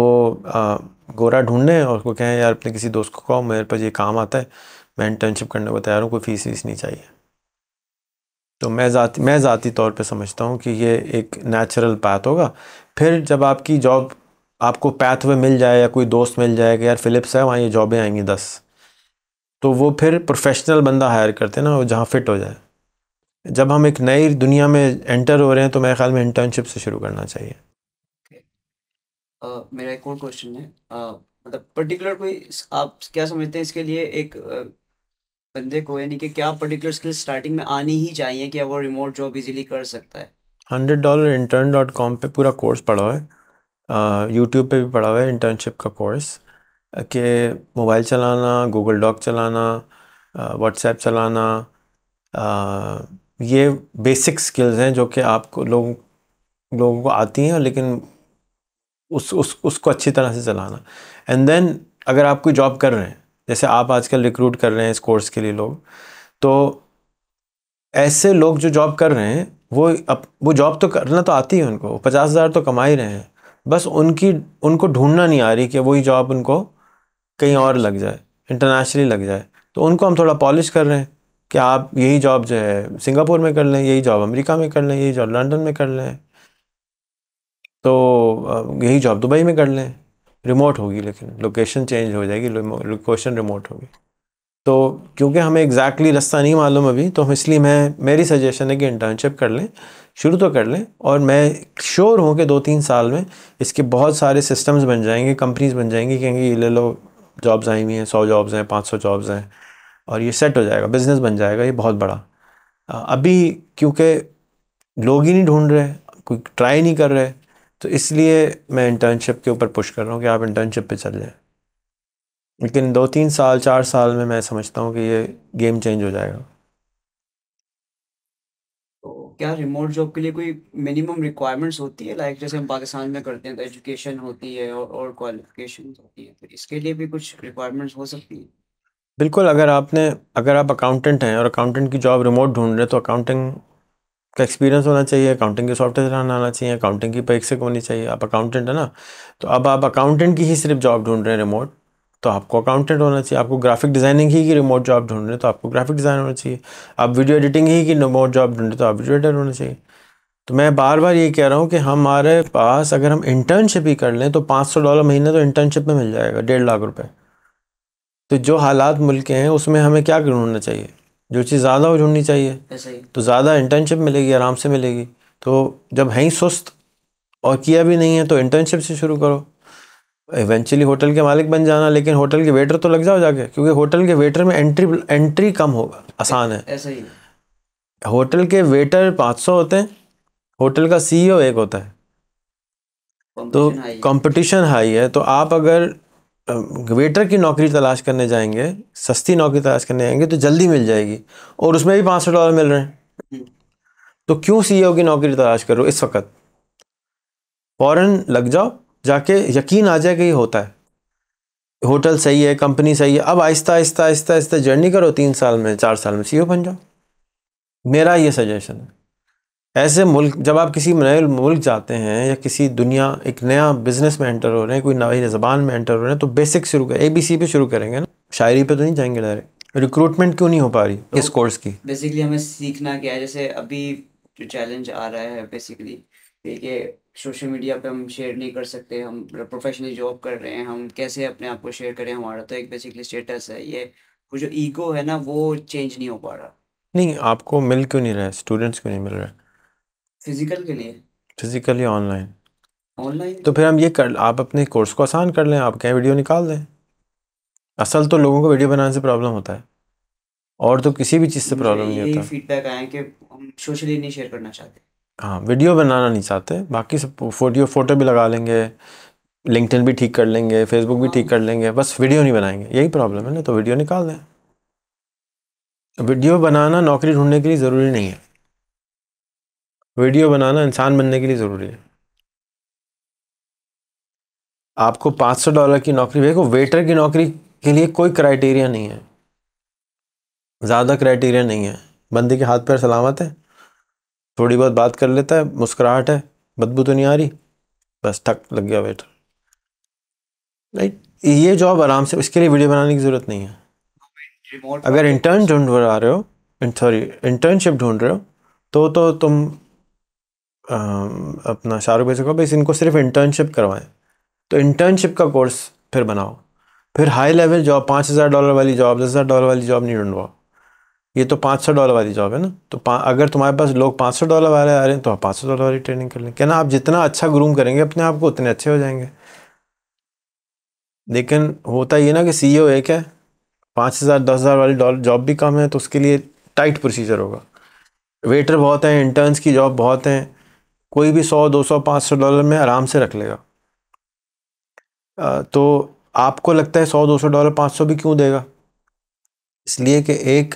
आ, गोरा ढूंढने और उसको कहें यार अपने किसी दोस्त को कहो मेरे पास ये काम आता है मैं इंटर्नशिप करने को तैयार हूँ कोई फीस वीस नहीं चाहिए तो मैं ज़ाती मैं ज़ाती तौर पे समझता हूँ कि ये एक नेचुरल पाथ होगा फिर जब आपकी जॉब आपको पैथवे मिल जाए या कोई दोस्त मिल जाए कि यार फिलिप्स है वहाँ ये जॉबें आएंगी दस तो वो फिर प्रोफेशनल बंदा हायर करते हैं ना वो जहाँ फिट हो जाए जब हम एक नई दुनिया में एंटर हो रहे हैं तो मेरे ख्याल में इंटर्नशिप से शुरू करना चाहिए मेरा एक और क्वेश्चन है मतलब पर्टिकुलर कोई आप क्या समझते हैं इसके लिए एक बंदे को यानी कि क्या पर्टिकुलर स्किल स्टार्टिंग में आनी ही चाहिए कि वो रिमोट जॉब इजीली कर सकता है hundred dollar intern dot com पर पूरा कोर्स पढ़ा हुआ है यूट्यूब पे भी पढ़ा हुआ है इंटर्नशिप का कोर्स के मोबाइल चलाना गूगल डॉक चलाना व्हाट्सएप चलाना आ, ये बेसिक स्किल्स हैं जो कि आपको लोग लोगों को आती हैं लेकिन उस उस उसको अच्छी तरह से चलाना एंड देन अगर आप कोई जॉब कर रहे हैं जैसे आप आजकल रिक्रूट कर रहे हैं इस कोर्स के लिए लोग तो ऐसे लोग जो जॉब कर रहे हैं वो अब वो जॉब तो करना तो आती है उनको पचास हज़ार तो कमा ही रहे हैं बस उनकी उनको ढूंढना नहीं आ रही कि वही जॉब उनको कहीं और लग जाए इंटरनेशनली लग जाए तो उनको हम थोड़ा पॉलिश कर रहे हैं कि आप यही जॉब जो है सिंगापुर में कर लें यही जॉब अमेरिका में कर लें यही जॉब लंदन में कर लें तो यही जॉब दुबई में कर लें रिमोट होगी लेकिन लोकेशन चेंज हो जाएगी लोकेशन रिमोट होगी तो क्योंकि हमें एग्जैक्टली exactly रास्ता नहीं मालूम अभी तो इसलिए मैं मेरी सजेशन है कि इंटर्नशिप कर लें शुरू तो कर लें और मैं श्योर हूँ कि दो तीन साल में इसके बहुत सारे सिस्टम्स बन जाएंगे कंपनीज बन जाएंगी कहेंगे ये ले लो जॉब्स आई हुई हैं सौ जॉब्स हैं पाँच सौ जॉब्स हैं और ये सेट हो जाएगा बिज़नेस बन जाएगा ये बहुत बड़ा अभी क्योंकि लोग ही नहीं ढूंढ रहे कोई ट्राई नहीं कर रहे तो इसलिए मैं इंटर्नशिप के ऊपर पुश कर रहा हूँ कि आप इंटर्नशिप पर चल जाएँ लेकिन दो तीन साल चार साल में मैं समझता हूँ कि ये गेम चेंज हो जाएगा तो क्या रिमोट जॉब के लिए कोई मिनिमम रिक्वायरमेंट्स होती है लाइक जैसे हम पाकिस्तान में करते हैं तो एजुकेशन होती है और और क्वालिफिकेशन होती है तो इसके लिए भी कुछ रिक्वायरमेंट्स हो सकती है बिल्कुल अगर आपने अगर आप अकाउंटेंट हैं और अकाउंटेंट की जॉब रिमोट ढूंढ रहे हैं तो अकाउंटिंग का एक्सपीरियंस होना चाहिए अकाउंटिंग के सॉफ्टवेयर चलाना आना चाहिए अकाउंटिंग की परीक्षा होनी चाहिए आप अकाउंटेंट है ना तो अब आप अकाउंटेंट की ही सिर्फ जॉब ढूंढ रहे हैं रिमोट तो आपको अकाउंटेंट होना चाहिए आपको ग्राफिक डिज़ाइनिंग ही की रिमोट जॉब ढूंढ रहे तो आपको ग्राफिक डिज़ाइन होना चाहिए आप वीडियो एडिटिंग ही की रिमोट जॉब ढूंढ रहे तो आप वीडियो एडिटर होना चाहिए तो मैं बार बार ये कह रहा हूँ कि हमारे पास अगर हम इंटर्नशिप ही कर लें तो पाँच सौ डॉलर महीने तो इंटर्नशिप में मिल जाएगा डेढ़ लाख रुपये तो जो हालात मुल्क के हैं उसमें हमें क्या ढूंढना चाहिए जो चीज़ ज़्यादा हो ढूंढनी चाहिए तो ज़्यादा इंटर्नशिप मिलेगी आराम से मिलेगी तो जब हैं ही सुस्त और किया भी नहीं है तो इंटर्नशिप से शुरू करो इवेंचुअली होटल के मालिक बन जाना लेकिन होटल के वेटर तो लग जाओ जाके क्योंकि होटल के वेटर में एंट्री एंट्री कम होगा आसान है ऐसा ही होटल के वेटर 500 होते हैं होटल का सीईओ e एक होता है तो कंपटीशन हाई है तो आप अगर वेटर की नौकरी तलाश करने जाएंगे सस्ती नौकरी तलाश करने जाएंगे तो जल्दी मिल जाएगी और उसमें भी पाँच सौ डॉलर मिल रहे हैं हम्म। तो क्यों सीईओ e की नौकरी तलाश करो इस वक्त फ़ौरन लग जाओ जाके यकीन आ जाए कि होता है होटल सही है कंपनी सही है अब आहिस्ता आहिस्ता आहिस्ता आहिस्ता जर्नी करो तीन साल में चार साल में सी बन जाओ मेरा ये सजेशन है ऐसे मुल्क जब आप किसी नए मुल्क जाते हैं या किसी दुनिया एक नया बिजनेस में एंटर हो रहे हैं कोई नई ज़बान में एंटर हो रहे हैं तो बेसिक शुरू करें ए बी सी पे शुरू करेंगे ना शायरी पे तो नहीं जाएंगे डायरेक्ट रिक्रूटमेंट क्यों नहीं हो पा रही तो इस कोर्स की बेसिकली हमें सीखना क्या है जैसे अभी जो चैलेंज आ रहा है बेसिकली सोशल मीडिया पे हम शेयर नहीं कर सकते हम प्रोफेशनली जॉब कर रहे हैं हम कैसे अपने आप को शेयर करें हमारा तो एक बेसिकली स्टेटस है ये वो जो ईगो है ना वो चेंज नहीं हो पा रहा नहीं आपको मिल क्यों नहीं रहा है स्टूडेंट्स क्यों नहीं मिल रहा है फिजिकल के लिए फिजिकल या ऑनलाइन ऑनलाइन तो फिर हम ये कर आप अपने कोर्स को आसान कर लें आप क्या वीडियो निकाल दें असल तो लोगों को वीडियो बनाने से प्रॉब्लम होता है और तो किसी भी चीज़ से प्रॉब्लम नहीं होता फीडबैक आया कि हम सोशली नहीं शेयर करना चाहते हाँ वीडियो बनाना नहीं चाहते बाकी सब फोटो फोटो भी लगा लेंगे लिंकटिन भी ठीक कर लेंगे फेसबुक भी ठीक हाँ। कर लेंगे बस वीडियो नहीं बनाएंगे यही प्रॉब्लम है ना तो वीडियो निकाल दें वीडियो बनाना नौकरी ढूंढने के लिए ज़रूरी नहीं है वीडियो बनाना इंसान बनने के लिए ज़रूरी है आपको 500 डॉलर की नौकरी देखो वेटर की नौकरी के लिए कोई क्राइटेरिया नहीं है ज़्यादा क्राइटेरिया नहीं है बंदी के हाथ पैर सलामत है थोड़ी बहुत बात कर लेता है मुस्कुराहट है बदबू तो नहीं आ रही बस थक लग गया वेटर राइट ये जॉब आराम से इसके लिए वीडियो बनाने की ज़रूरत नहीं है अगर इंटर्न ढूंढ आ रहे हो सॉरी इंटर्नशिप ढूंढ रहे हो तो तो तुम आ, अपना शाहरुख भाई से कहो भाई इनको सिर्फ इंटर्नशिप करवाएं तो इंटर्नशिप का कोर्स फिर बनाओ फिर हाई लेवल जॉब पाँच हज़ार डॉलर वाली जॉब दस हज़ार डॉलर वाली जॉब नहीं ढूंढवाओ ये तो पाँच सौ डॉलर वाली जॉब है ना तो अगर तुम्हारे पास लोग पाँच सौ डॉलर वाले आ रहे हैं तो आप पाँच सौ डॉलर वाली ट्रेनिंग कर लें ना आप जितना अच्छा ग्रूम करेंगे अपने आप को उतने अच्छे हो जाएंगे लेकिन होता ये ना कि सी ओ e एक है पाँच हज़ार दस हज़ार वाली डॉलर जॉब भी कम है तो उसके लिए टाइट प्रोसीजर होगा वेटर बहुत हैं इंटर्नस की जॉब बहुत हैं कोई भी सौ दो सौ पाँच सौ डॉलर में आराम से रख लेगा तो आपको लगता है सौ दो सौ डॉलर पाँच सौ भी क्यों देगा इसलिए कि एक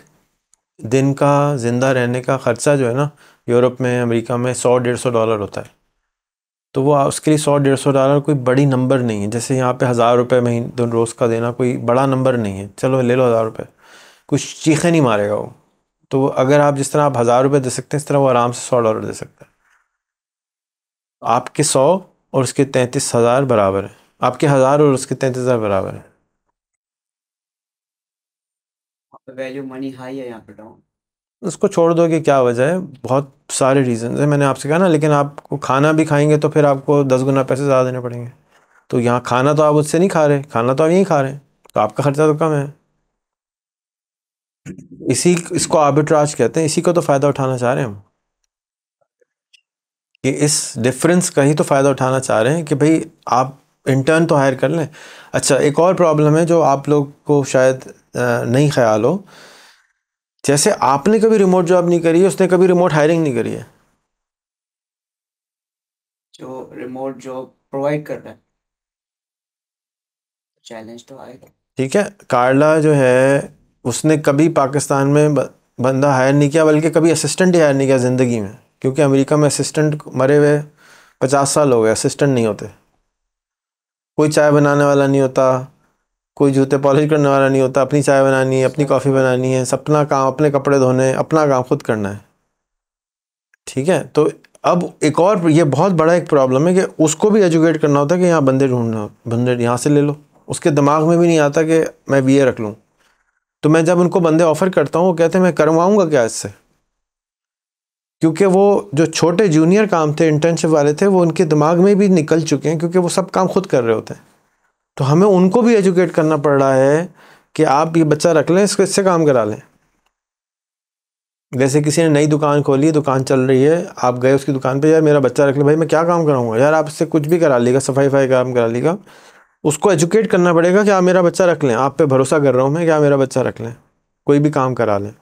दिन का ज़िंदा रहने का ख़र्चा जो है ना यूरोप में अमेरिका में सौ डेढ़ सौ डॉलर होता है तो वो उसके लिए सौ डेढ़ सौ डॉलर कोई बड़ी नंबर नहीं है जैसे यहाँ पे हज़ार रुपये महीने रोज़ का देना कोई बड़ा नंबर नहीं है चलो ले लो हज़ार रुपये कुछ चीखे नहीं मारेगा वो तो अगर आप जिस तरह आप हज़ार रुपये दे सकते हैं इस तरह वो आराम से सौ डॉलर दे सकता है आपके सौ और उसके तैंतीस हज़ार बराबर है आपके हज़ार और उसके तैंतीस हज़ार बराबर है वैल्यू मनी हाई है यहाँ पे डाउन उसको छोड़ दो कि क्या वजह है बहुत सारे रीज़न है मैंने आपसे कहा ना लेकिन आपको खाना भी खाएंगे तो फिर आपको दस गुना पैसे ज़्यादा देने पड़ेंगे तो यहाँ खाना तो आप उससे नहीं खा रहे खाना तो आप यहीं खा रहे हैं तो आपका खर्चा तो कम है इसी इसको आर्बिट्राज कहते हैं इसी को तो फ़ायदा उठाना चाह रहे हैं हम कि इस डिफरेंस का ही तो फ़ायदा उठाना चाह रहे हैं कि भाई आप इंटर्न तो हायर कर लें अच्छा एक और प्रॉब्लम है जो आप लोग को शायद नहीं ख्याल हो जैसे आपने कभी रिमोट जॉब नहीं करी है उसने कभी रिमोट हायरिंग नहीं करी है जो रिमोट जॉब प्रोवाइड कर रहा चैलेंज तो आएगा ठीक है कार्ला जो है उसने कभी पाकिस्तान में बंदा हायर नहीं किया बल्कि कभी असिस्टेंट ही हायर नहीं किया ज़िंदगी में क्योंकि अमेरिका में असिस्टेंट मरे हुए पचास साल हो गए असिस्टेंट नहीं होते कोई चाय बनाने वाला नहीं होता कोई जूते पॉलिश करने वाला नहीं होता अपनी चाय बनानी है अपनी कॉफ़ी बनानी है सपना काम अपने कपड़े धोने अपना काम खुद करना है ठीक है तो अब एक और ये बहुत बड़ा एक प्रॉब्लम है कि उसको भी एजुकेट करना होता है कि यहाँ बंदे ढूंढना बंदे यहाँ से ले लो उसके दिमाग में भी नहीं आता कि मैं बी रख लूँ तो मैं जब उनको बंदे ऑफ़र करता हूँ वो कहते हैं मैं करवाऊँगा क्या इससे क्योंकि वो जो छोटे जूनियर काम थे इंटर्नशिप वाले थे वो उनके दिमाग में भी निकल चुके हैं क्योंकि वो सब काम खुद कर रहे होते हैं तो हमें उनको भी एजुकेट करना पड़ रहा है कि आप ये बच्चा रख लें इसको इससे काम करा लें जैसे किसी ने नई दुकान खोली दुकान चल रही है आप गए उसकी दुकान पे यार मेरा बच्चा रख ले भाई मैं क्या काम कराऊंगा यार आप इससे कुछ भी करा लेगा सफाई वफाई काम करा लेगा उसको एजुकेट करना पड़ेगा कि आप हाँ, मेरा बच्चा रख लें आप पे भरोसा कर रहा हूँ मैं कि आप हाँ, मेरा बच्चा रख लें कोई भी काम करा लें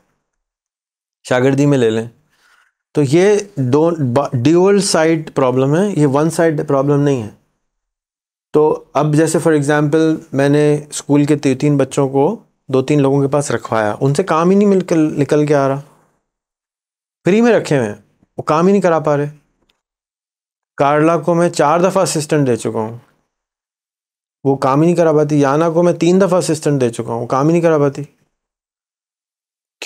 शागिर्दी में ले लें तो ये दो ड्यूअल साइड प्रॉब्लम है ये वन साइड प्रॉब्लम नहीं है तो अब जैसे फॉर एग्ज़ाम्पल मैंने स्कूल के तीन तीन बच्चों को दो तीन लोगों के पास रखवाया उनसे काम ही नहीं कर निकल के आ रहा फ्री में रखे हुए हैं वो काम ही नहीं करा पा रहे कार्ला को मैं चार दफ़ा असिस्टेंट दे चुका हूँ वो काम ही नहीं करा पाती याना को मैं तीन दफ़ा असिस्टेंट दे चुका हूँ वो काम ही नहीं करा पाती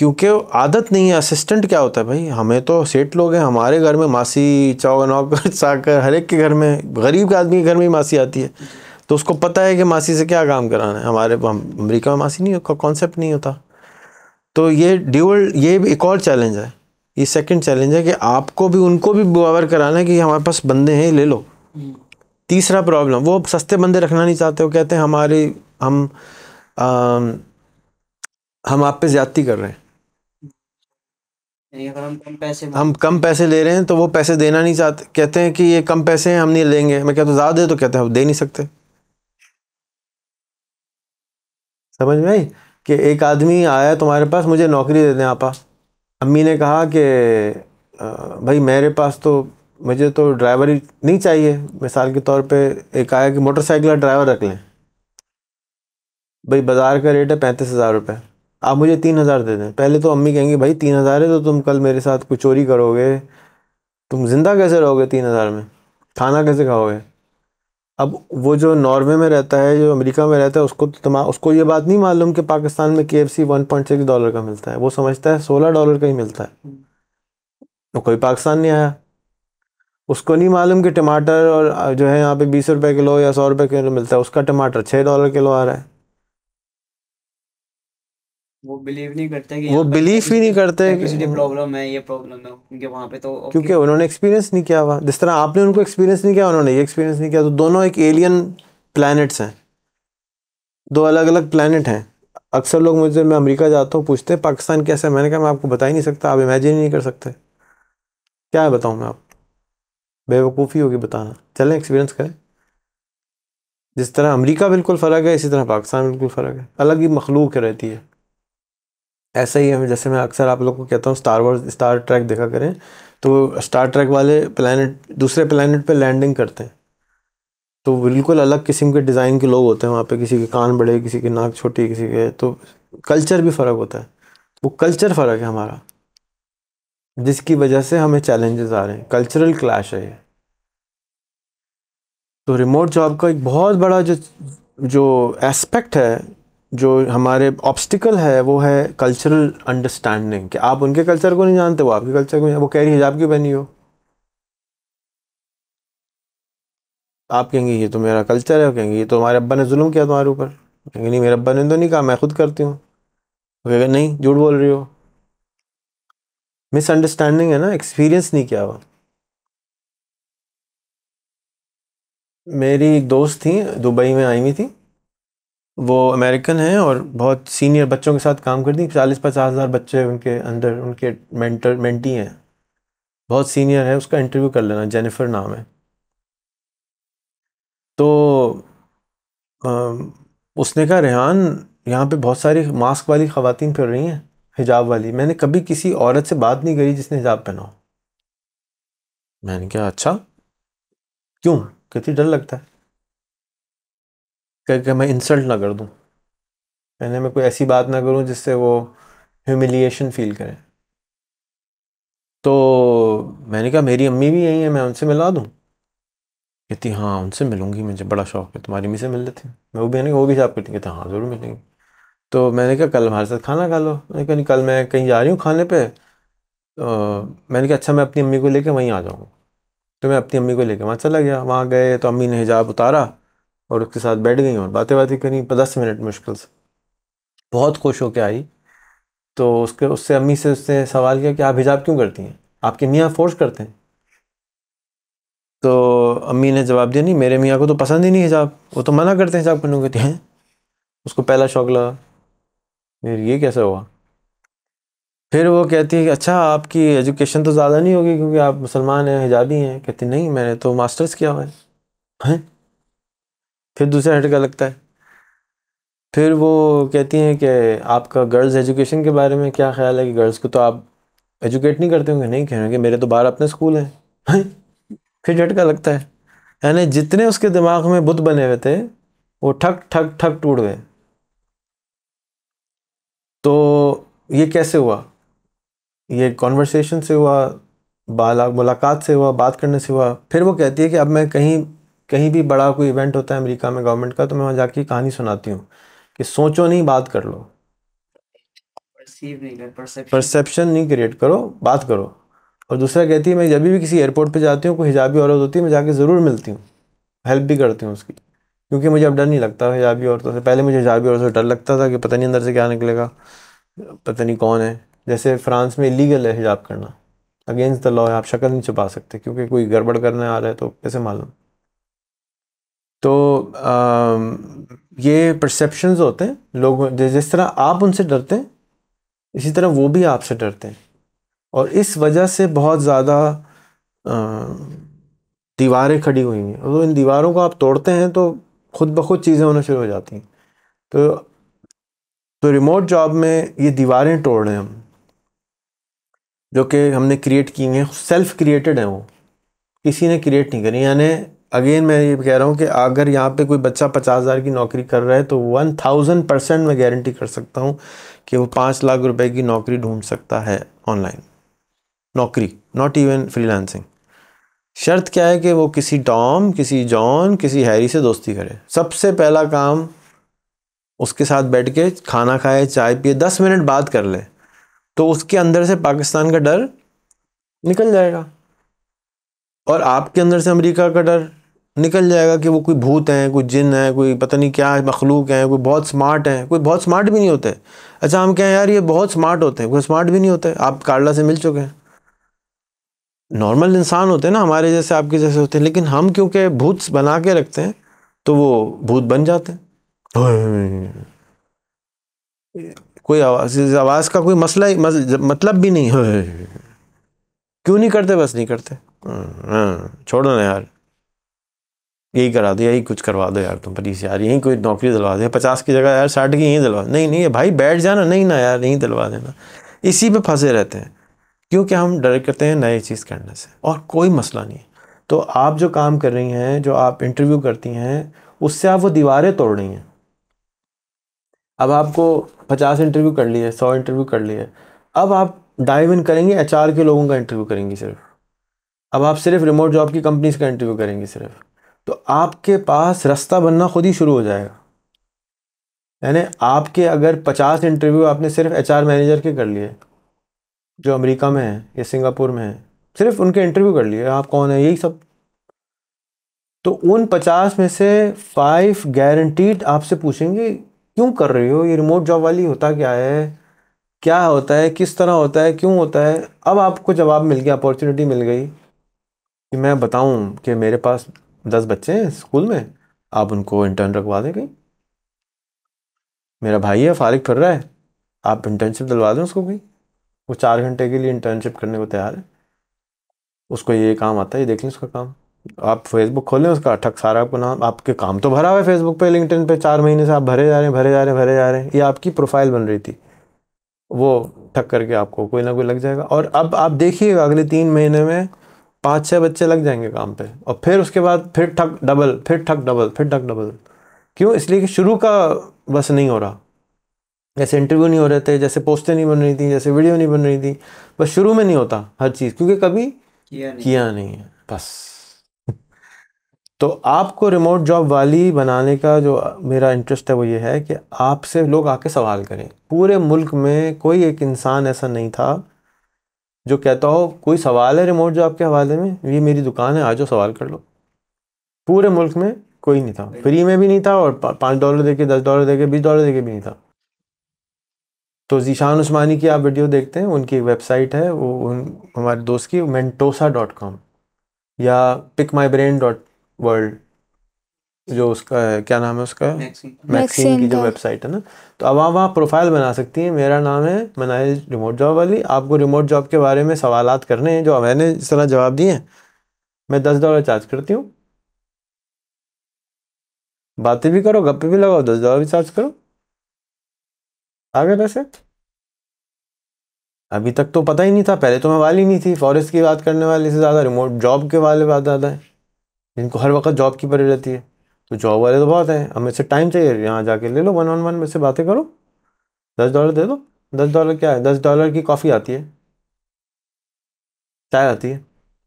क्योंकि आदत नहीं है असिस्टेंट क्या होता है भाई हमें तो सेठ लोग हैं हमारे घर में मासी नौकर चाकर <laughs> हर एक के घर में गरीब के आदमी के घर में ही मासी आती है तो उसको पता है कि मासी से क्या काम कराना है हमारे अमेरिका में मासी नहीं का कॉन्सेप्ट नहीं होता तो ये ड्यूअल ये भी एक और चैलेंज है ये सेकंड चैलेंज है कि आपको भी उनको भी बवर कराना है कि हमारे पास बंदे हैं ले लो तीसरा प्रॉब्लम वो सस्ते बंदे रखना नहीं चाहते वो कहते हैं हमारी हम आ, हम आप पे ज़्यादती कर रहे हैं हम कम पैसे ले रहे हैं तो वो पैसे देना नहीं चाहते कहते हैं कि ये कम पैसे हैं हम नहीं लेंगे मैं कहता हूँ ज़्यादा दे तो कहते हैं हम दे नहीं सकते समझ में आई कि एक आदमी आया तुम्हारे पास मुझे नौकरी दे दें आपा अम्मी ने कहा कि भाई मेरे पास तो मुझे तो ड्राइवर ही नहीं चाहिए मिसाल के तौर पे एक आया कि मोटरसाइकिल ड्राइवर रख लें भाई बाज़ार का रेट है पैंतीस हज़ार रुपये आप मुझे तीन हज़ार दे दें पहले तो अम्मी कहेंगी भाई तीन हज़ार है तो तुम कल मेरे साथ कुछ चोरी करोगे तुम ज़िंदा कैसे रहोगे तीन हज़ार में खाना कैसे खाओगे अब वो जो नॉर्वे में रहता है जो अमेरिका में रहता है उसको तो तमाम उसको ये बात नहीं मालूम कि पाकिस्तान में K F C one point six dollar का मिलता है वो समझता है सोलह डॉलर का ही मिलता है तो कोई पाकिस्तान नहीं आया उसको नहीं मालूम कि टमाटर और जो है यहाँ पे बीस रुपए किलो या सौ रुपए किलो मिलता है उसका टमाटर छः डॉलर किलो आ रहा है वो बिलीव नहीं करते कि वो बिलीव ही नहीं करते किसी प्रॉब्लम है ये प्रॉब्लम है उनके वहाँ पे तो क्योंकि उन्होंने एक्सपीरियंस नहीं किया हुआ जिस तरह आपने उनको एक्सपीरियंस नहीं किया उन्होंने ये एक्सपीरियंस नहीं किया तो दोनों एक एलियन प्लैनेट्स हैं दो अलग अलग प्लानट हैं अक्सर लोग मुझे मैं अमेरिका जाता हूँ पूछते हैं पाकिस्तान कैसा है मैंने कहा मैं आपको बता ही नहीं सकता आप इमेजिन ही नहीं कर सकते क्या बताऊँ मैं आप बेवकूफ़ी होगी बताना चलें एक्सपीरियंस करें जिस तरह अमेरिका बिल्कुल फ़र्क है इसी तरह पाकिस्तान बिल्कुल फ़र्क है अलग ही मखलूक रहती है ऐसा ही हमें जैसे मैं अक्सर आप लोग को कहता हूँ स्टार वॉर्स स्टार ट्रैक देखा करें तो स्टार ट्रैक वाले प्लानट दूसरे प्लानट पर लैंडिंग करते हैं तो बिल्कुल अलग किस्म के डिज़ाइन के लोग होते हैं वहाँ पे किसी के कान बड़े किसी के नाक छोटी किसी के तो कल्चर भी फ़र्क होता है वो कल्चर फ़र्क है हमारा जिसकी वजह से हमें चैलेंजेस आ रहे हैं कल्चरल क्लैश है ये तो रिमोट जॉब का एक बहुत बड़ा जो जो एस्पेक्ट है जो हमारे ऑब्स्टिकल है वो है कल्चरल अंडरस्टैंडिंग कि आप उनके कल्चर को नहीं जानते वो आपके कल्चर को नहीं वो कह रही हिजाब क्यों पहनी हो आप कहेंगे ये तो मेरा कल्चर है कहेंगे ये तो हमारे अब्बा ने जुल्म किया तुम्हारे ऊपर कहेंगे नहीं मेरे अब्बा ने तो नहीं कहा मैं खुद करती हूँ कहेंगे नहीं झूठ बोल रही हो मिसअंडरस्टैंडिंग है ना एक्सपीरियंस नहीं किया हुआ मेरी एक दोस्त थी दुबई में आई हुई थी वो अमेरिकन हैं और बहुत सीनियर बच्चों के साथ काम करती हैं चालीस पचास हज़ार बच्चे उनके अंदर उनके मेंटर मेंटी हैं बहुत सीनियर है उसका इंटरव्यू कर लेना जेनिफर नाम है तो आ, उसने कहा रेहान यहाँ पे बहुत सारी मास्क वाली ख़वातीन फिर रही हैं हिजाब वाली मैंने कभी किसी औरत से बात नहीं करी जिसने हिजाब पहना हो मैंने कहा अच्छा क्यों कितनी डर लगता है करके मैं इंसल्ट ना कर दूँ यानी मैं कोई ऐसी बात ना करूँ जिससे वो ह्यूमिलिएशन फील करें तो मैंने कहा मेरी अम्मी भी यही है मैं उनसे मिला दूँ कहती हाँ उनसे मिलूँगी मुझे बड़ा शौक है तुम्हारी अम्मी से मिल लेती मैं वो भी यानी वो भी साहब कहती कहते हाँ ज़रूर मिलेंगी तो मैंने कहा कल हमारे साथ खाना खा लो मैंने कहा नहीं कल मैं कहीं जा रही हूँ खाने पर तो मैंने कहा अच्छा मैं अपनी अम्मी को लेकर वहीं आ जाऊँगा तो मैं अपनी अम्मी को लेकर वहाँ चला गया वहाँ गए तो अम्मी ने हिजाब उतारा और उसके साथ बैठ गई और बातें बातें करी दस मिनट मुश्किल से बहुत खुश होकर आई तो उसके उससे अम्मी से उसने सवाल किया कि आप हिजाब क्यों करती हैं आपके मियाँ फोर्स करते हैं तो अम्मी ने जवाब दिया नहीं मेरे मियाँ को तो पसंद ही नहीं हिजाब वो तो मना करते हैं हिजाब करने कहते हैं उसको पहला शौक लगा फिर ये कैसा हुआ फिर वो कहती है कि अच्छा आपकी एजुकेशन तो ज़्यादा नहीं होगी क्योंकि आप मुसलमान हैं हिजाबी हैं कहती नहीं मैंने तो मास्टर्स किया हुआ है हैं फिर दूसरा झटका लगता है फिर वो कहती हैं कि आपका गर्ल्स एजुकेशन के बारे में क्या ख्याल है कि गर्ल्स को तो आप एजुकेट नहीं करते होंगे नहीं कह रहे मेरे तो बाहर अपने स्कूल हैं है? फिर झटका लगता है यानी जितने उसके दिमाग में बुद्ध बने हुए थे वो ठक ठक ठक टूट गए तो ये कैसे हुआ ये कॉन्वर्सेशन से हुआ बाला मुलाकात से हुआ बात करने से हुआ फिर वो कहती है कि अब मैं कहीं कहीं भी बड़ा कोई इवेंट होता है अमेरिका में गवर्नमेंट का तो मैं वहाँ जाके कहानी सुनाती हूँ कि सोचो नहीं बात कर लो परसेप्शन नहीं क्रिएट करो बात करो और दूसरा कहती है मैं जब भी किसी एयरपोर्ट पे जाती हूँ कोई हिजाबी औरत होती है मैं जाके ज़रूर मिलती हूँ हेल्प भी करती हूँ उसकी क्योंकि मुझे अब डर नहीं लगता हिजाबी औरतों से पहले मुझे हिजाबी औरतों से डर लगता था कि पता नहीं अंदर से क्या निकलेगा पता नहीं कौन है जैसे फ्रांस में इलीगल है हिजाब करना अगेंस्ट द लॉ है आप शक्ल नहीं छुपा सकते क्योंकि कोई गड़बड़ करने आ रहा है तो कैसे मालूम तो आ, ये परसेप्शंस होते हैं लोग जिस तरह आप उनसे डरते हैं इसी तरह वो भी आपसे डरते हैं और इस वजह से बहुत ज़्यादा दीवारें खड़ी हुई हैं और इन दीवारों को आप तोड़ते हैं तो खुद ब खुद चीज़ें होना शुरू हो जाती हैं तो तो रिमोट जॉब में ये दीवारें तोड़ रहे हैं हम जो कि हमने क्रिएट की हैं सेल्फ क्रिएटेड हैं वो किसी ने क्रिएट नहीं करी यानी अगेन मैं ये कह रहा हूँ कि अगर यहाँ पे कोई बच्चा पचास हज़ार की नौकरी कर रहा है तो वन थाउजेंड परसेंट मैं गारंटी कर सकता हूँ कि वो पाँच लाख रुपए की नौकरी ढूंढ सकता है ऑनलाइन नौकरी नॉट इवन फ्रीलांसिंग शर्त क्या है कि वो किसी टॉम किसी जॉन किसी हैरी से दोस्ती करे सबसे पहला काम उसके साथ बैठ के खाना खाए चाय पिए दस मिनट बात कर ले तो उसके अंदर से पाकिस्तान का डर निकल जाएगा और आपके अंदर से अमेरिका का डर निकल जाएगा कि वो कोई भूत हैं कोई जिन है कोई पता नहीं क्या मखलूक हैं कोई बहुत स्मार्ट हैं कोई बहुत स्मार्ट भी नहीं होते अच्छा हम कहें यार ये बहुत स्मार्ट होते हैं कोई स्मार्ट भी नहीं होते आप कारला से मिल चुके हैं नॉर्मल इंसान होते हैं ना हमारे जैसे आपके जैसे होते हैं लेकिन हम क्योंकि भूत बना के रखते हैं तो वो भूत बन जाते हैं कोई आवाज़ आवाज़ का कोई मसला ही मतलब भी नहीं क्यों नहीं करते बस नहीं करते हाँ, छोड़ो ना यार यही करा दो यही कुछ करवा दो यार तुम प्लीज़ यार यहीं कोई नौकरी दिलवा दे पचास की जगह यार साठ की यहीं दिलवा नहीं नहीं भाई बैठ जाना नहीं ना यार यहीं दिलवा देना इसी पे फंसे रहते हैं क्योंकि हम डर करते हैं नए चीज़ करने से और कोई मसला नहीं तो आप जो काम कर रही हैं जो आप इंटरव्यू करती हैं उससे आप वो दीवारें तोड़ रही हैं अब आपको पचास इंटरव्यू कर लिए सौ इंटरव्यू कर लिए अब आप डाइव इन करेंगे एच के लोगों का इंटरव्यू करेंगी सिर्फ अब आप सिर्फ रिमोट जॉब की कंपनीज का इंटरव्यू करेंगी सिर्फ तो आपके पास रास्ता बनना खुद ही शुरू हो जाएगा यानी आपके अगर पचास इंटरव्यू आपने सिर्फ एच मैनेजर के कर लिए जो अमेरिका में है या सिंगापुर में है सिर्फ उनके इंटरव्यू कर लिए आप कौन है यही सब तो उन पचास में से फाइव गारंटीड आपसे पूछेंगे क्यों कर रही हो ये रिमोट जॉब वाली होता क्या है क्या होता है किस तरह होता है क्यों होता है अब आपको जवाब मिल गया अपॉर्चुनिटी मिल गई कि मैं बताऊं कि मेरे पास दस बच्चे हैं स्कूल में आप उनको इंटर्न रखवा दें कहीं मेरा भाई है फारिक फिर रहा है आप इंटर्नशिप दिलवा दें उसको कहीं वो चार घंटे के लिए इंटर्नशिप करने को तैयार है उसको ये काम आता है ये देख लें उसका काम आप फेसबुक खोलें उसका ठक सारा आपको नाम आपके काम तो भरा हुआ है फेसबुक पे लिंकटिन पे चार महीने से आप भरे जा रहे हैं भरे जा रहे हैं भरे जा रहे हैं ये आपकी प्रोफाइल बन रही थी वो ठक करके आपको कोई ना कोई लग जाएगा और अब आप देखिएगा अगले तीन महीने में पाँच छः बच्चे लग जाएंगे काम पे और फिर उसके बाद फिर ठक डबल फिर ठक डबल फिर ठक डबल क्यों इसलिए कि शुरू का बस नहीं हो रहा जैसे इंटरव्यू नहीं हो रहे थे जैसे पोस्टें नहीं बन रही थी जैसे वीडियो नहीं बन रही थी बस शुरू में नहीं होता हर चीज़ क्योंकि कभी किया नहीं, किया नहीं है बस <laughs> तो आपको रिमोट जॉब वाली बनाने का जो मेरा इंटरेस्ट है वो ये है कि आपसे लोग आके सवाल करें पूरे मुल्क में कोई एक इंसान ऐसा नहीं था जो कहता हो कोई सवाल है रिमोट जो आपके हवाले में ये मेरी दुकान है आ जाओ सवाल कर लो पूरे मुल्क में कोई नहीं था फ्री में भी नहीं था और पाँच डॉलर दे के दस डॉलर दे के बीस डॉलर दे के भी नहीं था तो जीशान उस्मानी की आप वीडियो देखते हैं उनकी एक वेबसाइट है वो उन हमारे दोस्त की मैंटोसा डॉट या pick my brain dot world जो उसका है क्या नाम है उसका मैक्सीन, की जो वेबसाइट है ना तो अब आप वहाँ प्रोफाइल बना सकती हैं मेरा नाम है मनाइल रिमोट जॉब वाली आपको रिमोट जॉब के बारे में सवाल करने हैं जो मैंने इस तरह जवाब दिए हैं मैं दस डॉलर चार्ज करती हूँ बातें भी करो गप्पे भी लगाओ दस डॉलर भी चार्ज करो आ गए पैसे अभी तक तो पता ही नहीं था पहले तो मैं वाली नहीं थी फॉरेस्ट की बात करने वाले से ज़्यादा रिमोट जॉब के वाले बात ज़्यादा है जिनको हर वक्त जॉब की पड़ी रहती है तो जॉब वाले तो बहुत हैं अब मेरे से टाइम चाहिए यहाँ जाके ले लो वन ऑन वन मेरे से बातें करो दस डॉलर दे दो दस डॉलर क्या है दस डॉलर की कॉफ़ी आती है चाय आती है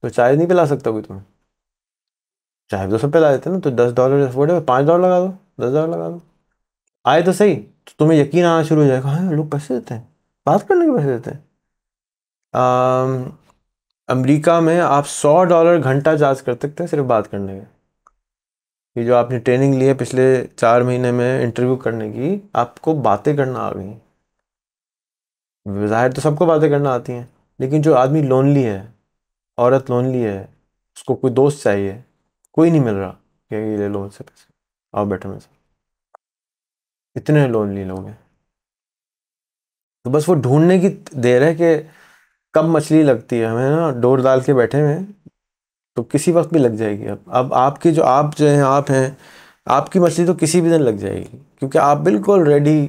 तो चाय नहीं पिला सकता कोई तुम्हें चाय तो सब पिला देते ना तो दस डॉलर वोटे पाँच डॉलर लगा दो दस डॉलर लगा दो आए तो सही तो तुम्हें यकीन आना शुरू हो जाएगा हाँ लोग पैसे देते हैं बात करने के पैसे देते हैं अमेरिका में आप सौ डॉलर घंटा चार्ज कर सकते हैं सिर्फ बात करने के ये जो आपने ट्रेनिंग ली है पिछले चार महीने में इंटरव्यू करने की आपको बातें करना आ गई जाहिर तो सबको बातें करना आती हैं लेकिन जो आदमी लोनली है औरत लोनली है उसको कोई दोस्त चाहिए कोई नहीं मिल रहा कि ले लो उनसे पैसे आओ बैठो मेरे साथ इतने लोनली लोग हैं तो बस वो ढूंढने की देर है कि कब मछली लगती है हमें ना डोर डाल के बैठे हुए हैं तो किसी वक्त भी लग जाएगी अब अब आपकी जो आप जो हैं आप हैं आपकी मछली तो किसी भी दिन लग जाएगी क्योंकि आप बिल्कुल रेडी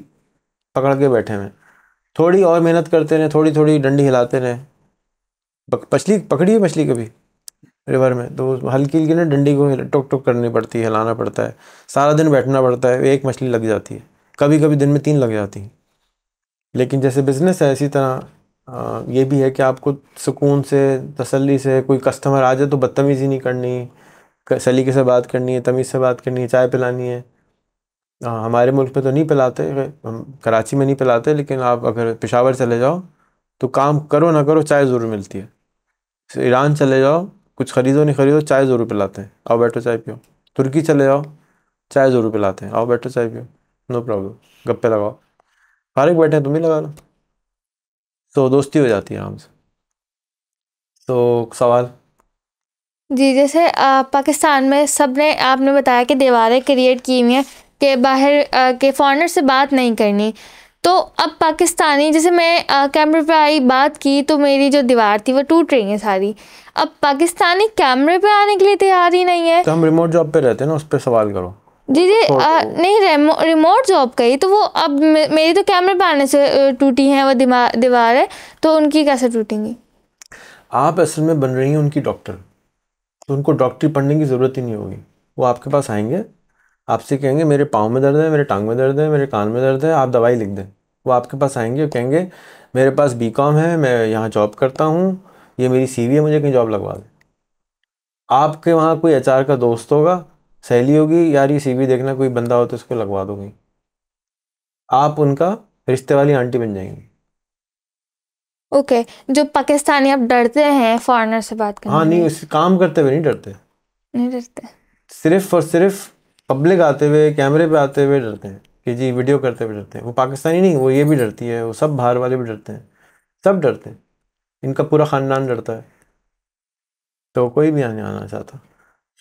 पकड़ के बैठे हैं थोड़ी और मेहनत करते रहें थोड़ी थोड़ी डंडी हिलाते रहें मछली पकड़ी है मछली कभी रिवर में तो हल्की हल्की ना डंडी को टुक टुक करनी पड़ती है हिलाना पड़ता है सारा दिन बैठना पड़ता है एक मछली लग जाती है कभी कभी दिन में तीन लग जाती है लेकिन जैसे बिज़नेस है इसी तरह ये भी है कि आपको सुकून से तसल्ली से कोई कस्टमर आ जाए तो बदतमीज़ी नहीं करनी सलीके से बात करनी है तमीज़ से बात करनी है चाय पिलानी है आ, हमारे मुल्क में तो नहीं पिलाते हम कराची में नहीं पिलाते लेकिन आप अगर पेशावर चले जाओ तो काम करो ना करो चाय ज़रूर मिलती है तो ईरान चले जाओ कुछ ख़रीदो नहीं ख़रीदो चाय ज़रूर पिलाते हैं आओ बैठो चाय पियो तुर्की चले जाओ चाय ज़रूर पिलाते हैं आओ बैठो चाय पियो नो प्रॉब्लम गप्पे लगाओ फारिक बैठे तुम ही लगा लो तो दोस्ती हो जाती है आराम से तो सवाल जी जैसे आ, पाकिस्तान में सब ने आपने बताया कि दीवारें क्रिएट की हुई हैं कि बाहर आ, के फॉरनर से बात नहीं करनी तो अब पाकिस्तानी जैसे मैं कैमरे पे आई बात की तो मेरी जो दीवार थी वो टूट रही है सारी अब पाकिस्तानी कैमरे पे आने के लिए तैयार ही नहीं है तो हम रिमोट जॉब पे रहते हैं ना उस पर सवाल करो दीदी तो नहीं रेमो, रिमोट जॉब कही तो वो अब मे, मेरी तो कैमरे पाने आने से टूटी है वो दीवार है तो उनकी कैसे टूटेंगी आप असल में बन रही हैं उनकी डॉक्टर तो उनको डॉक्टरी पढ़ने की ज़रूरत ही नहीं होगी वो आपके पास आएंगे आपसे कहेंगे मेरे पाँव में दर्द है मेरे टांग में दर्द है मेरे कान में दर्द है आप दवाई लिख दें वो आपके पास आएंगे और कहेंगे मेरे पास बी कॉम है मैं यहाँ जॉब करता हूँ ये मेरी सी है मुझे कहीं जॉब लगवा दें आपके वहाँ कोई एच का दोस्त होगा सहेली होगी यार ये सीवी देखना कोई बंदा हो तो उसको लगवा दोगी आप उनका रिश्ते वाली आंटी बन जाएंगी ओके okay. जो पाकिस्तानी आप डरते हैं फॉरेनर से बात करने हाँ नहीं उस काम करते हुए नहीं डरते नहीं डरते सिर्फ और सिर्फ पब्लिक आते हुए कैमरे पे आते हुए डरते हैं कि जी वीडियो करते हुए डरते हैं वो पाकिस्तानी नहीं वो ये भी डरती है वो सब बाहर वाले भी डरते हैं सब डरते हैं इनका पूरा ख़ानदान डरता है तो कोई भी आने आना चाहता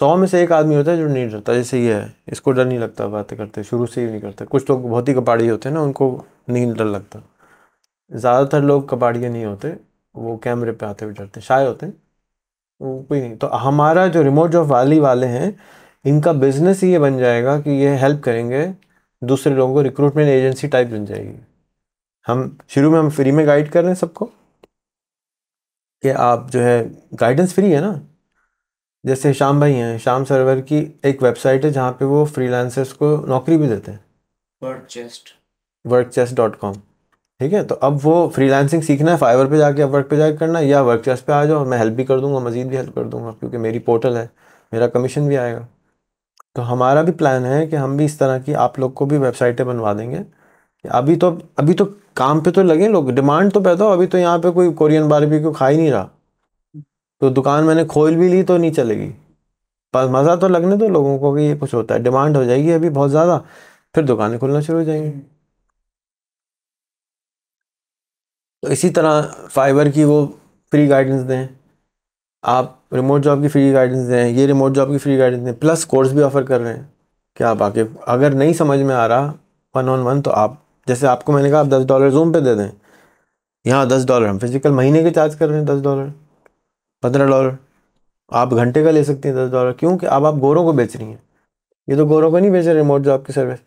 सौ में से एक आदमी होता है जो नहीं डरता जैसे ये है इसको डर नहीं लगता बातें करते शुरू से ही नहीं करते कुछ लोग बहुत ही कपाड़ी होते हैं ना उनको नहीं डर लगता ज़्यादातर लोग कपाड़िए नहीं होते वो कैमरे पे आते हुए डरते शायद होते हैं वो कोई नहीं तो हमारा जो रिमोट जॉब वाली वाले हैं इनका बिजनेस ये बन जाएगा कि ये हेल्प करेंगे दूसरे लोगों को रिक्रूटमेंट एजेंसी टाइप बन जाएगी हम शुरू में हम फ्री में गाइड कर रहे हैं सबको कि आप जो है गाइडेंस फ्री है ना जैसे शाम भाई हैं शाम सर्वर की एक वेबसाइट है जहाँ पे वो फ्रीलांसर्स को नौकरी भी देते हैं work chest work chest dot com ठीक है तो अब वो फ्रीलांसिंग सीखना है फाइवर पे जाके वर्क पे जाके करना है या वर्क चेस्ट पे आ जाओ मैं हेल्प भी कर दूंगा मज़ीद भी हेल्प कर दूंगा क्योंकि मेरी पोर्टल है मेरा कमीशन भी आएगा तो हमारा भी प्लान है कि हम भी इस तरह की आप लोग को भी वेबसाइटें बनवा देंगे अभी तो अभी तो काम पे तो लगे लोग डिमांड तो पैदा हो अभी तो यहाँ पे कोई कोरियन को खा ही नहीं रहा तो दुकान मैंने खोल भी ली तो नहीं चलेगी पर मज़ा तो लगने दो लोगों को कि ये कुछ होता है डिमांड हो जाएगी अभी बहुत ज़्यादा फिर दुकानें खुलना शुरू हो जाएंगी हम्म। तो इसी तरह फाइबर की वो फ्री गाइडेंस दें आप रिमोट जॉब की फ्री गाइडेंस दें ये रिमोट जॉब की फ्री गाइडेंस दें प्लस कोर्स भी ऑफ़र कर रहे हैं कि आप आके अगर नहीं समझ में आ रहा वन ऑन वन तो आप जैसे आपको मैंने कहा आप दस डॉलर जूम पे दे दें यहाँ दस डॉलर हम फिजिकल महीने के चार्ज कर रहे हैं दस डॉलर पंद्रह डॉलर आप घंटे का ले सकती हैं दस डॉलर क्योंकि अब आप गोरों को बेच रही हैं ये तो गोरों को नहीं बेच रहे रिमोट जॉब की सर्विस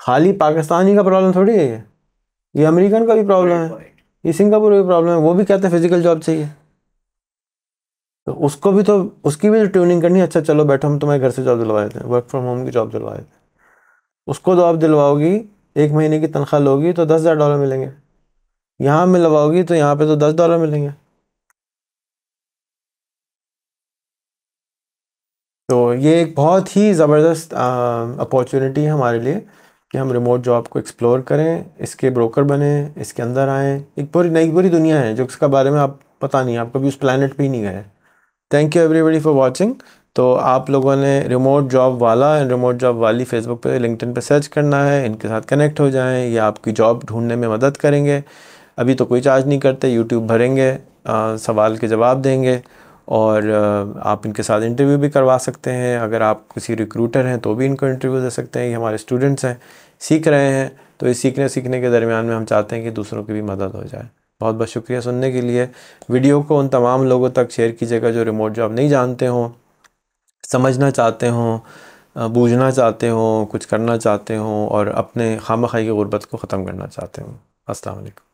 खाली पाकिस्तानी का प्रॉब्लम थोड़ी है ये ये अमेरिकन का भी प्रॉब्लम है ये सिंगापुर का भी प्रॉब्लम है वो भी कहते हैं फिजिकल जॉब चाहिए तो उसको भी तो उसकी भी तो ट्यूनिंग करनी है अच्छा चलो बैठो हम तुम्हारे घर से जॉब दिलवा देते हैं वर्क फ्रॉम होम की जॉब दिलवा देते हैं उसको तो आप दिलवाओगी एक महीने की तनख्वाह लोगी तो दस हज़ार डॉलर मिलेंगे यहाँ मिलवाओगी तो यहाँ पे तो दस डॉलर मिलेंगे तो ये एक बहुत ही ज़बरदस्त अपॉर्चुनिटी है हमारे लिए कि हम रिमोट जॉब को एक्सप्लोर करें इसके ब्रोकर बने इसके अंदर आएँ एक पूरी नई पूरी दुनिया है जो इसका बारे में आप पता नहीं आप कभी उस प्लानट पर ही नहीं गए thank you everybody for watching तो आप लोगों ने रिमोट जॉब वाला एंड रिमोट जॉब वाली फेसबुक पे लिंकटिन पे सर्च करना है इनके साथ कनेक्ट हो जाएं ये आपकी जॉब ढूंढने में मदद करेंगे अभी तो कोई चार्ज नहीं करते यूट्यूब भरेंगे आ, सवाल के जवाब देंगे और आप इनके साथ इंटरव्यू भी करवा सकते हैं अगर आप किसी रिक्रूटर हैं तो भी इनको इंटरव्यू दे सकते हैं ये हमारे स्टूडेंट्स हैं सीख रहे हैं तो इस सीखने सीखने के दरमियान में हम चाहते हैं कि दूसरों की भी मदद हो जाए बहुत बहुत शुक्रिया सुनने के लिए वीडियो को उन तमाम लोगों तक शेयर कीजिएगा जो रिमोट जॉब नहीं जानते हों समझना चाहते हों बूझना चाहते हों कुछ करना चाहते हों और अपने खाम खाई की गुर्बत को ख़त्म करना चाहते हों अस्सलाम वालेकुम